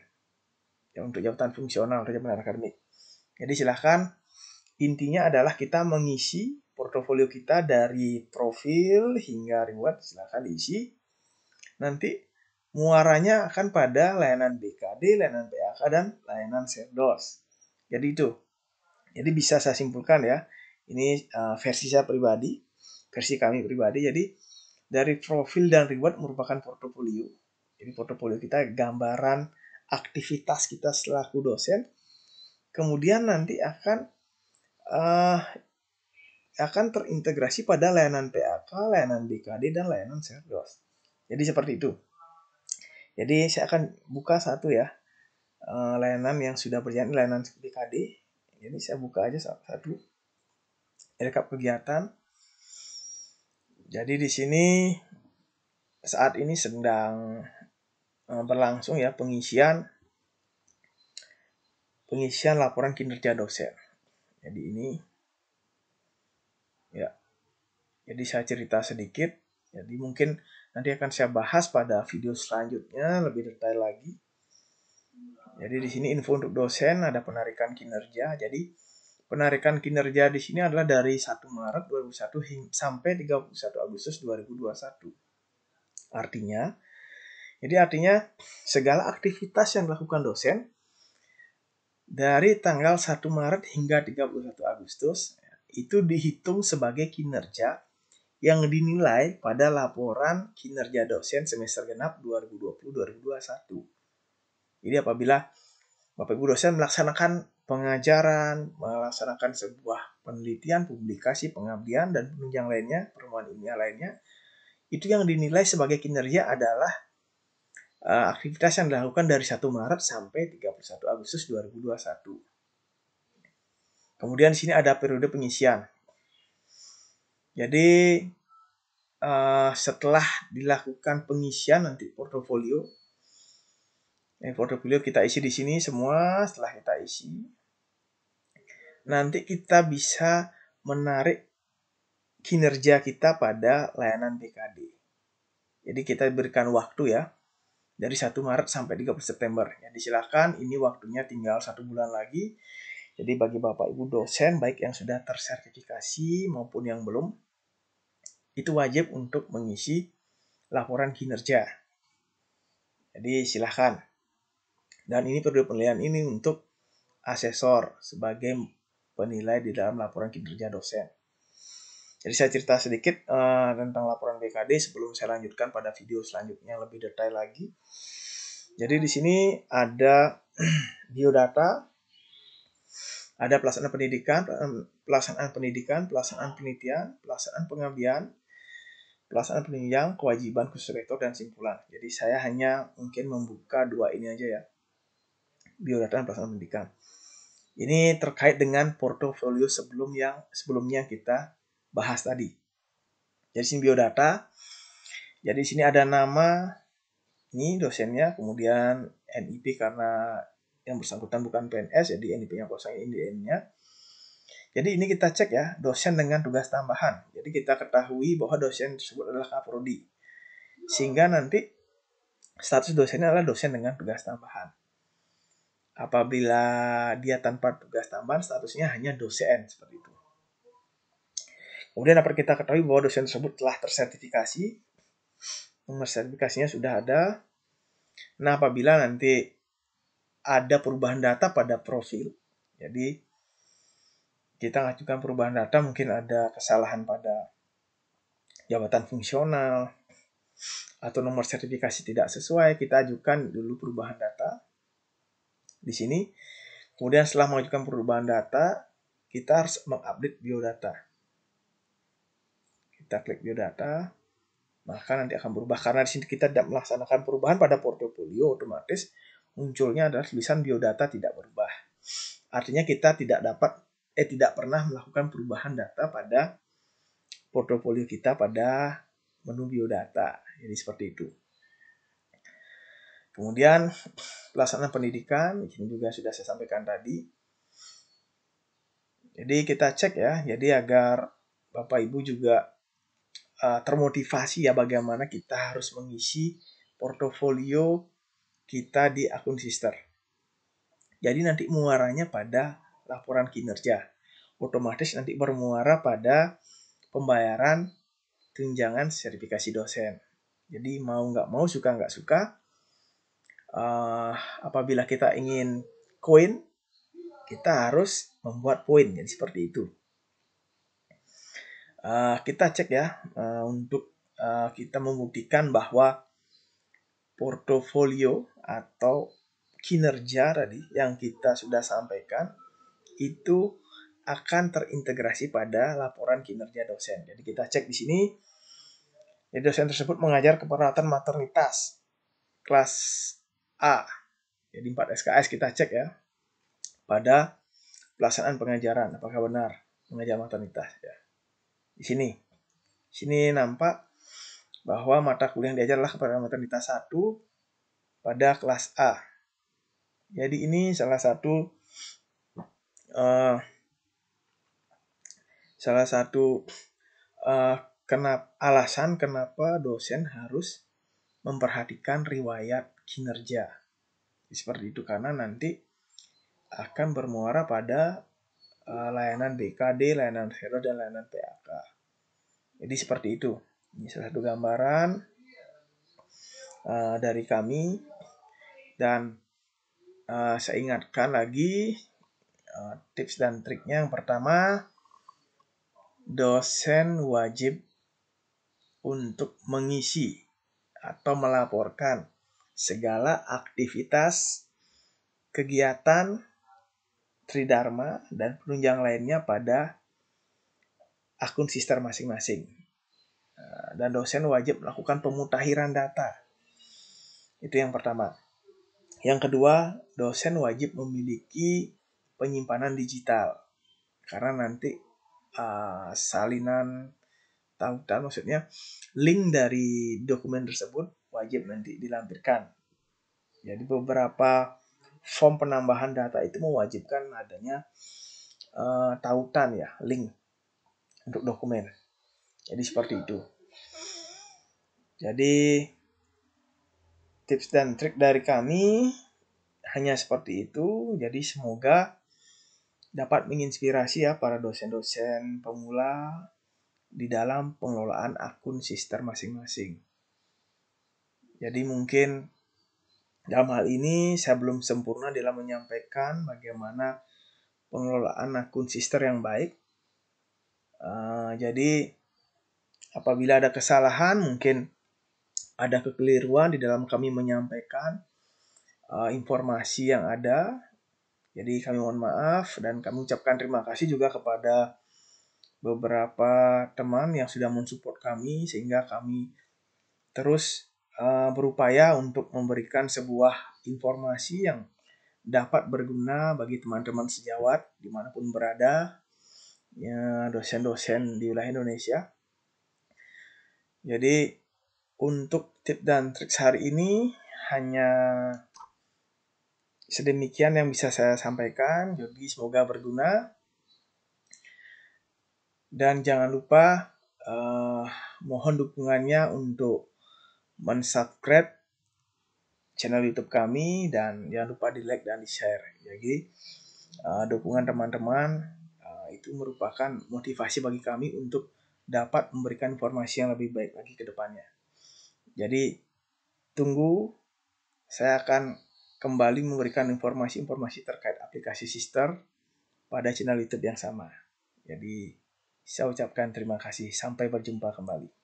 ya, untuk jabatan fungsional untuk jabatan akademik. Jadi silahkan intinya adalah kita mengisi portofolio kita dari profil hingga reward silahkan diisi. Nanti muaranya akan pada layanan BKD, layanan PAK, dan layanan Serdos. Jadi itu. Jadi bisa saya simpulkan ya, ini eh, versi saya pribadi, versi kami pribadi. Jadi dari profil dan reward merupakan portofolio. Jadi portofolio kita gambaran aktivitas kita selaku dosen. Kemudian nanti akan uh, akan terintegrasi pada layanan PAK, layanan BKD, dan layanan Serdos. Jadi seperti itu. Jadi saya akan buka satu ya eh, layanan yang sudah berjalan layanan BKD. Jadi saya buka aja satu rekap kegiatan. Jadi di sini saat ini sedang eh, berlangsung ya pengisian pengisian laporan kinerja dosen. Jadi ini jadi saya cerita sedikit. Jadi mungkin nanti akan saya bahas pada video selanjutnya lebih detail lagi. Jadi di sini info untuk dosen ada penarikan kinerja. Jadi penarikan kinerja di sini adalah dari 1 Maret 2001 sampai 31 Agustus 2021. Artinya, jadi artinya segala aktivitas yang dilakukan dosen dari tanggal 1 Maret hingga 31 Agustus itu dihitung sebagai kinerja yang dinilai pada laporan kinerja dosen semester genap 2020-2021. Jadi apabila Bapak Ibu dosen melaksanakan pengajaran, melaksanakan sebuah penelitian, publikasi, pengabdian, dan penunjang lainnya, perumahan ilmiah lainnya, itu yang dinilai sebagai kinerja adalah eh, aktivitas yang dilakukan dari 1 Maret sampai 31 Agustus 2021. Kemudian di sini ada periode pengisian. Jadi uh, setelah dilakukan pengisian nanti portofolio, yang eh, portofolio kita isi di sini semua setelah kita isi, nanti kita bisa menarik kinerja kita pada layanan BKD. Jadi kita berikan waktu ya dari 1 Maret sampai 30 September. Jadi silakan ini waktunya tinggal satu bulan lagi. Jadi bagi Bapak Ibu dosen, baik yang sudah tersertifikasi maupun yang belum, itu wajib untuk mengisi laporan kinerja. Jadi silahkan. Dan ini perlu penilaian ini untuk asesor sebagai penilai di dalam laporan kinerja dosen. Jadi saya cerita sedikit uh, tentang laporan BKD sebelum saya lanjutkan pada video selanjutnya lebih detail lagi. Jadi di sini ada biodata, ada pelaksanaan pendidikan, pelaksanaan pendidikan, pelaksanaan penelitian, pelaksanaan pengabdian, pelaksanaan penunjang, kewajiban khusus rektor, dan simpulan. Jadi saya hanya mungkin membuka dua ini aja ya. Biodata dan pelaksanaan pendidikan. Ini terkait dengan portofolio sebelum yang sebelumnya kita bahas tadi. Jadi sini biodata. Jadi sini ada nama ini dosennya, kemudian NIP karena yang bersangkutan bukan PNS, jadi NIP-nya kosong, ini nya jadi ini kita cek ya, dosen dengan tugas tambahan. Jadi kita ketahui bahwa dosen tersebut adalah kaprodi. Sehingga nanti status dosennya adalah dosen dengan tugas tambahan. Apabila dia tanpa tugas tambahan, statusnya hanya dosen seperti itu. Kemudian dapat kita ketahui bahwa dosen tersebut telah tersertifikasi. Nomor sertifikasinya sudah ada. Nah, apabila nanti ada perubahan data pada profil, jadi kita ngajukan perubahan data mungkin ada kesalahan pada jabatan fungsional atau nomor sertifikasi tidak sesuai, kita ajukan dulu perubahan data di sini. Kemudian setelah mengajukan perubahan data, kita harus mengupdate biodata. Kita klik biodata, maka nanti akan berubah karena di sini kita tidak melaksanakan perubahan pada portofolio otomatis munculnya adalah tulisan biodata tidak berubah. Artinya kita tidak dapat eh tidak pernah melakukan perubahan data pada portofolio kita pada menu biodata. Jadi seperti itu. Kemudian pelaksanaan pendidikan, ini juga sudah saya sampaikan tadi. Jadi kita cek ya, jadi agar Bapak Ibu juga uh, termotivasi ya bagaimana kita harus mengisi portofolio kita di akun sister. Jadi nanti muaranya pada laporan kinerja. Otomatis nanti bermuara pada pembayaran tunjangan sertifikasi dosen. Jadi mau nggak mau, suka nggak suka, uh, apabila kita ingin koin, kita harus membuat poin. Jadi seperti itu. Uh, kita cek ya uh, untuk uh, kita membuktikan bahwa portofolio atau kinerja tadi yang kita sudah sampaikan itu akan terintegrasi pada laporan kinerja dosen. Jadi kita cek di sini, ya dosen tersebut mengajar keperawatan maternitas kelas A. Jadi 4 SKS kita cek ya pada pelaksanaan pengajaran apakah benar mengajar maternitas ya. Di sini. Di sini nampak bahwa mata kuliah yang diajarlah adalah keperawatan maternitas 1 pada kelas A. Jadi ini salah satu uh, salah satu uh, eh, kenapa alasan kenapa dosen harus memperhatikan riwayat kinerja seperti itu karena nanti akan bermuara pada uh, layanan BKD, layanan Vero dan layanan PAK. Jadi seperti itu. Ini salah satu gambaran uh, dari kami dan uh, saya ingatkan lagi Eh, tips dan triknya yang pertama dosen wajib untuk mengisi atau melaporkan segala aktivitas kegiatan tridharma dan penunjang lainnya pada akun sister masing-masing. Eh, dan dosen wajib melakukan pemutahiran data. Itu yang pertama. Yang kedua, dosen wajib memiliki penyimpanan digital karena nanti uh, salinan tautan maksudnya link dari dokumen tersebut wajib nanti dilampirkan. Jadi beberapa form penambahan data itu mewajibkan adanya uh, tautan ya, link untuk dokumen. Jadi seperti itu. Jadi tips dan trik dari kami hanya seperti itu. Jadi semoga dapat menginspirasi ya para dosen-dosen pemula di dalam pengelolaan akun sister masing-masing. Jadi mungkin dalam hal ini saya belum sempurna dalam menyampaikan bagaimana pengelolaan akun sister yang baik. Uh, jadi apabila ada kesalahan mungkin ada kekeliruan di dalam kami menyampaikan uh, informasi yang ada jadi kami mohon maaf dan kami ucapkan terima kasih juga kepada beberapa teman yang sudah mensupport kami sehingga kami terus uh, berupaya untuk memberikan sebuah informasi yang dapat berguna bagi teman-teman sejawat dimanapun berada, ya, dosen-dosen di wilayah Indonesia. Jadi untuk tip dan trik hari ini hanya Sedemikian yang bisa saya sampaikan, jadi semoga berguna. Dan jangan lupa uh, mohon dukungannya untuk mensubscribe channel YouTube kami dan jangan lupa di like dan di share. Jadi uh, eh, dukungan teman-teman uh, itu merupakan motivasi bagi kami untuk dapat memberikan informasi yang lebih baik lagi ke depannya. Jadi tunggu, saya akan kembali memberikan informasi-informasi terkait aplikasi sister pada channel YouTube yang sama. Jadi, saya ucapkan terima kasih. Sampai berjumpa kembali.